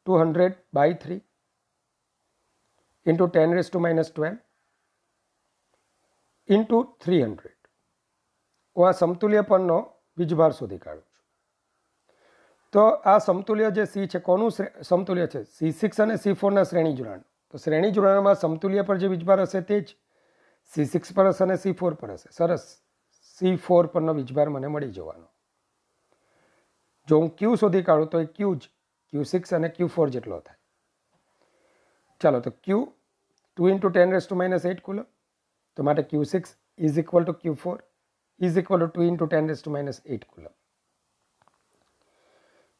two hundred by three into ten raise to minus twelve into three hundred હું આ સમતુલ્યપણનો વીજભાર શોધી કાઢું છું તો આ સમતુલ્ય જે સી છે કોનું સમતુલ્ય છે સી સિક્સ અને સી ફોરના શ્રેણી જોડાણ તો શ્રેણી જોડાણમાં સમતુલ્ય પર જે વીજભાર હશે તે જ સી સિક્સ પર હશે અને સી ફોર પર હશે સરસ સી ફોર પરનો વીજભાર મને મળી જવાનો જો હું ક્યુ શોધી કાઢું તો એ ક્યુ જ ક્યુ સિક્સ અને ક્યુ ફોર જેટલો થાય ચાલો તો Q two into ten raise to minus eight coulomb તો માટે Q six is equal to Q four is equal to into ten raise to minus eight coulomb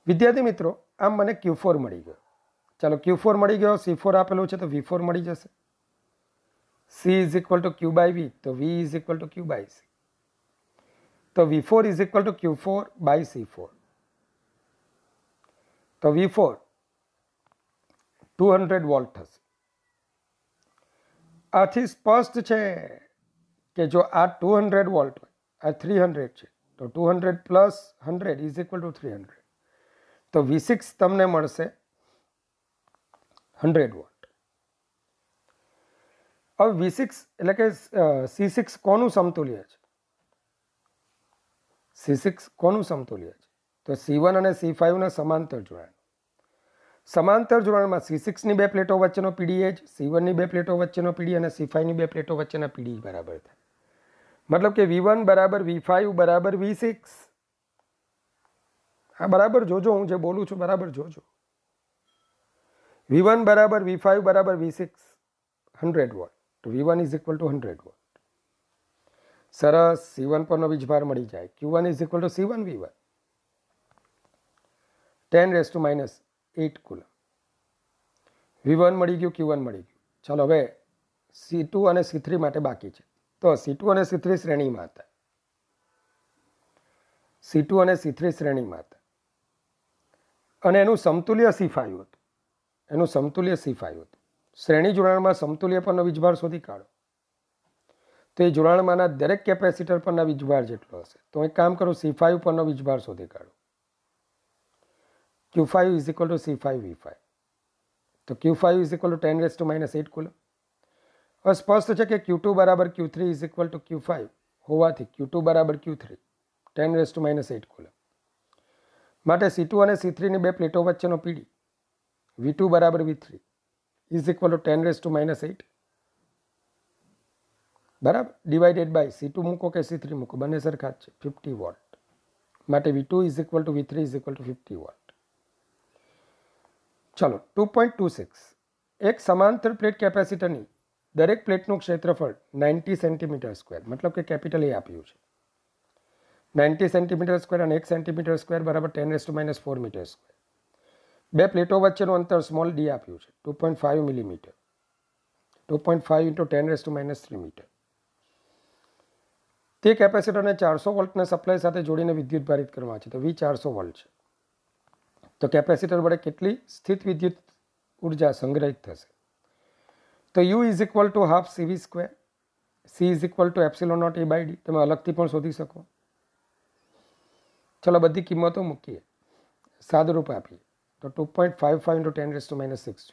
विद्यार्थी मित्रों आम मैंने क्यू फोर मड़ी गय चलो क्यू फोर मड़ी गय सी फोर आपेलो तो वी फोर मड़ी जैसे C is equal to Q by V तो V is equal to Q by C तो V four is equal to Q four by C four तो V four two hundred volt हे स्पष्ट है कि जो आ टू हंड्रेड वोल्ट हो આ થ્રી હંડ્રેડ છે તો two hundred plus hundred is equal to three hundred તો વી સિક્સ તમને મળશે હંડ્રેડ વોટ હવે વી સિક્સ એટલે કે સી સિક્સ કોનું સમતુલ્ય છે સી સિક્સ કોનું સમતુલ્ય છે તો સી વન અને સી ફાઇવના સમાંતર જોડાણ સમાંતર જોડાણમાં સી સિક્સની બે પ્લેટો વચ્ચેનો પીડી એચ સી વનની બે પ્લેટો વચ્ચેનો પીડી અને સી ફાઇવની બે પ્લેટો વચ્ચેના પીડી બરાબર થાય मतलब के वी वन बराबर वी फाइव बराबर वी सिक्स हाँ बराबर जोजो जो हूँ जो बोलूँ छू बराबर जोजो वी वन बराबर वी फाइव बराबर V six hundred volt V one is equal to hundred volt सरस सी वन पर वीज भार मड़ी जाए Q one is equal to C one V one ten raise to minus eight coulomb V one मड़ी गयू Q one मड़ी गलो हमें सी टू और सी थ्री बाकी है તો સીટુ અને સી શ્રેણીમાં હતા સીટુ અને સી શ્રેણીમાં હતા અને એનું સમતુલ્ય સી ફાયું હતું એનું સમતુલ્ય સી ફાયું હતું શ્રેણી જોડાણમાં સમતુલ્ય પરનો વીજભાર શોધી કાઢો તો એ જોડાણમાંના દરેક કેપેસિટર પરના વીજભાર જેટલો હશે તો એક કામ કરું સી ફાઈવ પરનો વીજભાર શોધી કાઢો Q five is equal to C five V five તો Q five is equal to ten raise to minus eight coulomb હવે સ્પષ્ટ છે કે ક્યુ ટુ બરાબર Q three is equal to Q five હોવાથી ક્યુ ટુ બરાબર Q three ten raise to minus eight coulomb માટે C two અને C થ્રીની બે પ્લેટો વચ્ચેનો પીડી વી ટુ બરાબર V three is equal to ten raise to minus eight બરાબર ડિવાઇડેડ બાય સી ટુ મૂકો કે સી થ્રી મૂકો બંને સરખા જ છે ફિફ્ટી વોટ માટે V two is equal to V three is equal to fifty volt ચલો ટુ પોઈન્ટ ટુ સિક્સ એક સમાંતર પ્લેટ કેપેસિટરની દરેક પ્લેટનું ક્ષેત્રફળ નાઇન્ટી સેન્ટીમીટર સ્ક્વેર મતલબ કે કેપિટલ એ આપ્યું છે નાઇન્ટી સેન્ટીમીટર સ્ક્વેર અને એક સેન્ટીમીટર સ્ક્વેર બરાબર ten raise to minus four metre square બે પ્લેટો વચ્ચેનું અંતર સ્મોલ ડી આપ્યું છે two point five millimetre two point five into ten raise to minus three metre તે કેપેસિટરને ચારસો વોલ્ટના સપ્લાય સાથે જોડીને વિદ્યુત ભારિત કરવા છે તો વી ચારસો વોલ્ટ છે તો કેપેસિટર વડે કેટલી સ્થિત વિદ્યુત ઉર્જા સંગ્રહિત થશે तो U is equal to half C V square C is equal to epsilon naught A by D तब अलग थी शोधी सको चलो बड़ी किमतों मूकी सात रूप आप तो two point five five into ten raise to minus six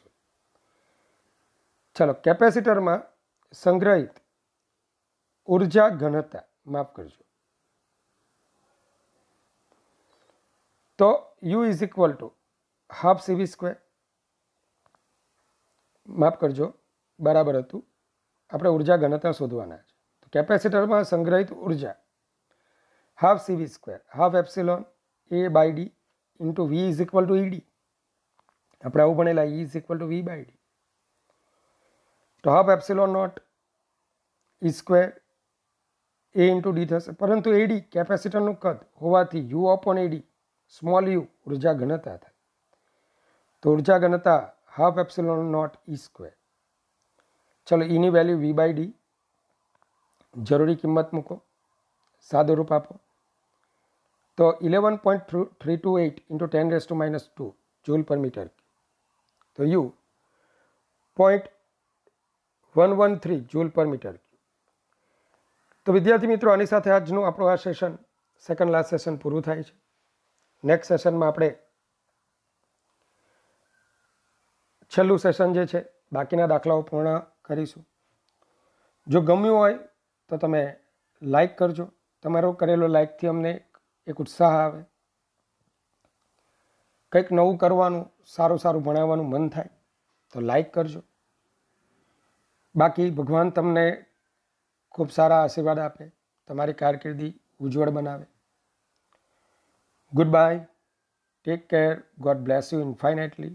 चलो कैपेसिटर में संग्रहित ऊर्जा घनता माफ करजो तो U is equal to half C V square माफ करजो બરાબર હતું આપણે ઊર્જા ઘનતા શોધવાના છે તો કેપેસિટરમાં સંગ્રહિત ઉર્જા half CV square half epsilon A by D into V is equal to ED આપણે આવું ભણેલા E is equal to V by D તો half epsilon naught E square A into D થશે પરંતુ એડી કેપેસિટરનું કદ હોવાથી U upon AD small U ઉર્જા ઘનતા થાય તો ઉર્જા ઘનતા half epsilon naught E square ચલો ઈની વેલ્યુ વી બાય ડી જરૂરી કિંમત મૂકો રૂપ આપો તો eleven point three two eight into ten raise to minus two joule per metre તો U point one one three joule per metre તો વિદ્યાર્થી મિત્રો આની સાથે આજનું આપણું આ સેશન સેકન્ડ લાસ્ટ સેશન પૂરું થાય છે નેક્સ્ટ સેશનમાં આપણે છેલ્લું સેશન જે છે બાકીના દાખલાઓ પૂર્ણ કરીશું જો ગમ્યું હોય તો તમે લાઈક કરજો તમારો કરેલો લાઇકથી અમને એક ઉત્સાહ આવે કંઈક નવું કરવાનું સારું સારું ભણાવવાનું મન થાય તો લાઈક કરજો બાકી ભગવાન તમને ખૂબ સારા આશીર્વાદ આપે તમારી કારકિર્દી ઉજ્જવળ બનાવે goodbye take care God bless you ઇન્ફાઇનાઇટલી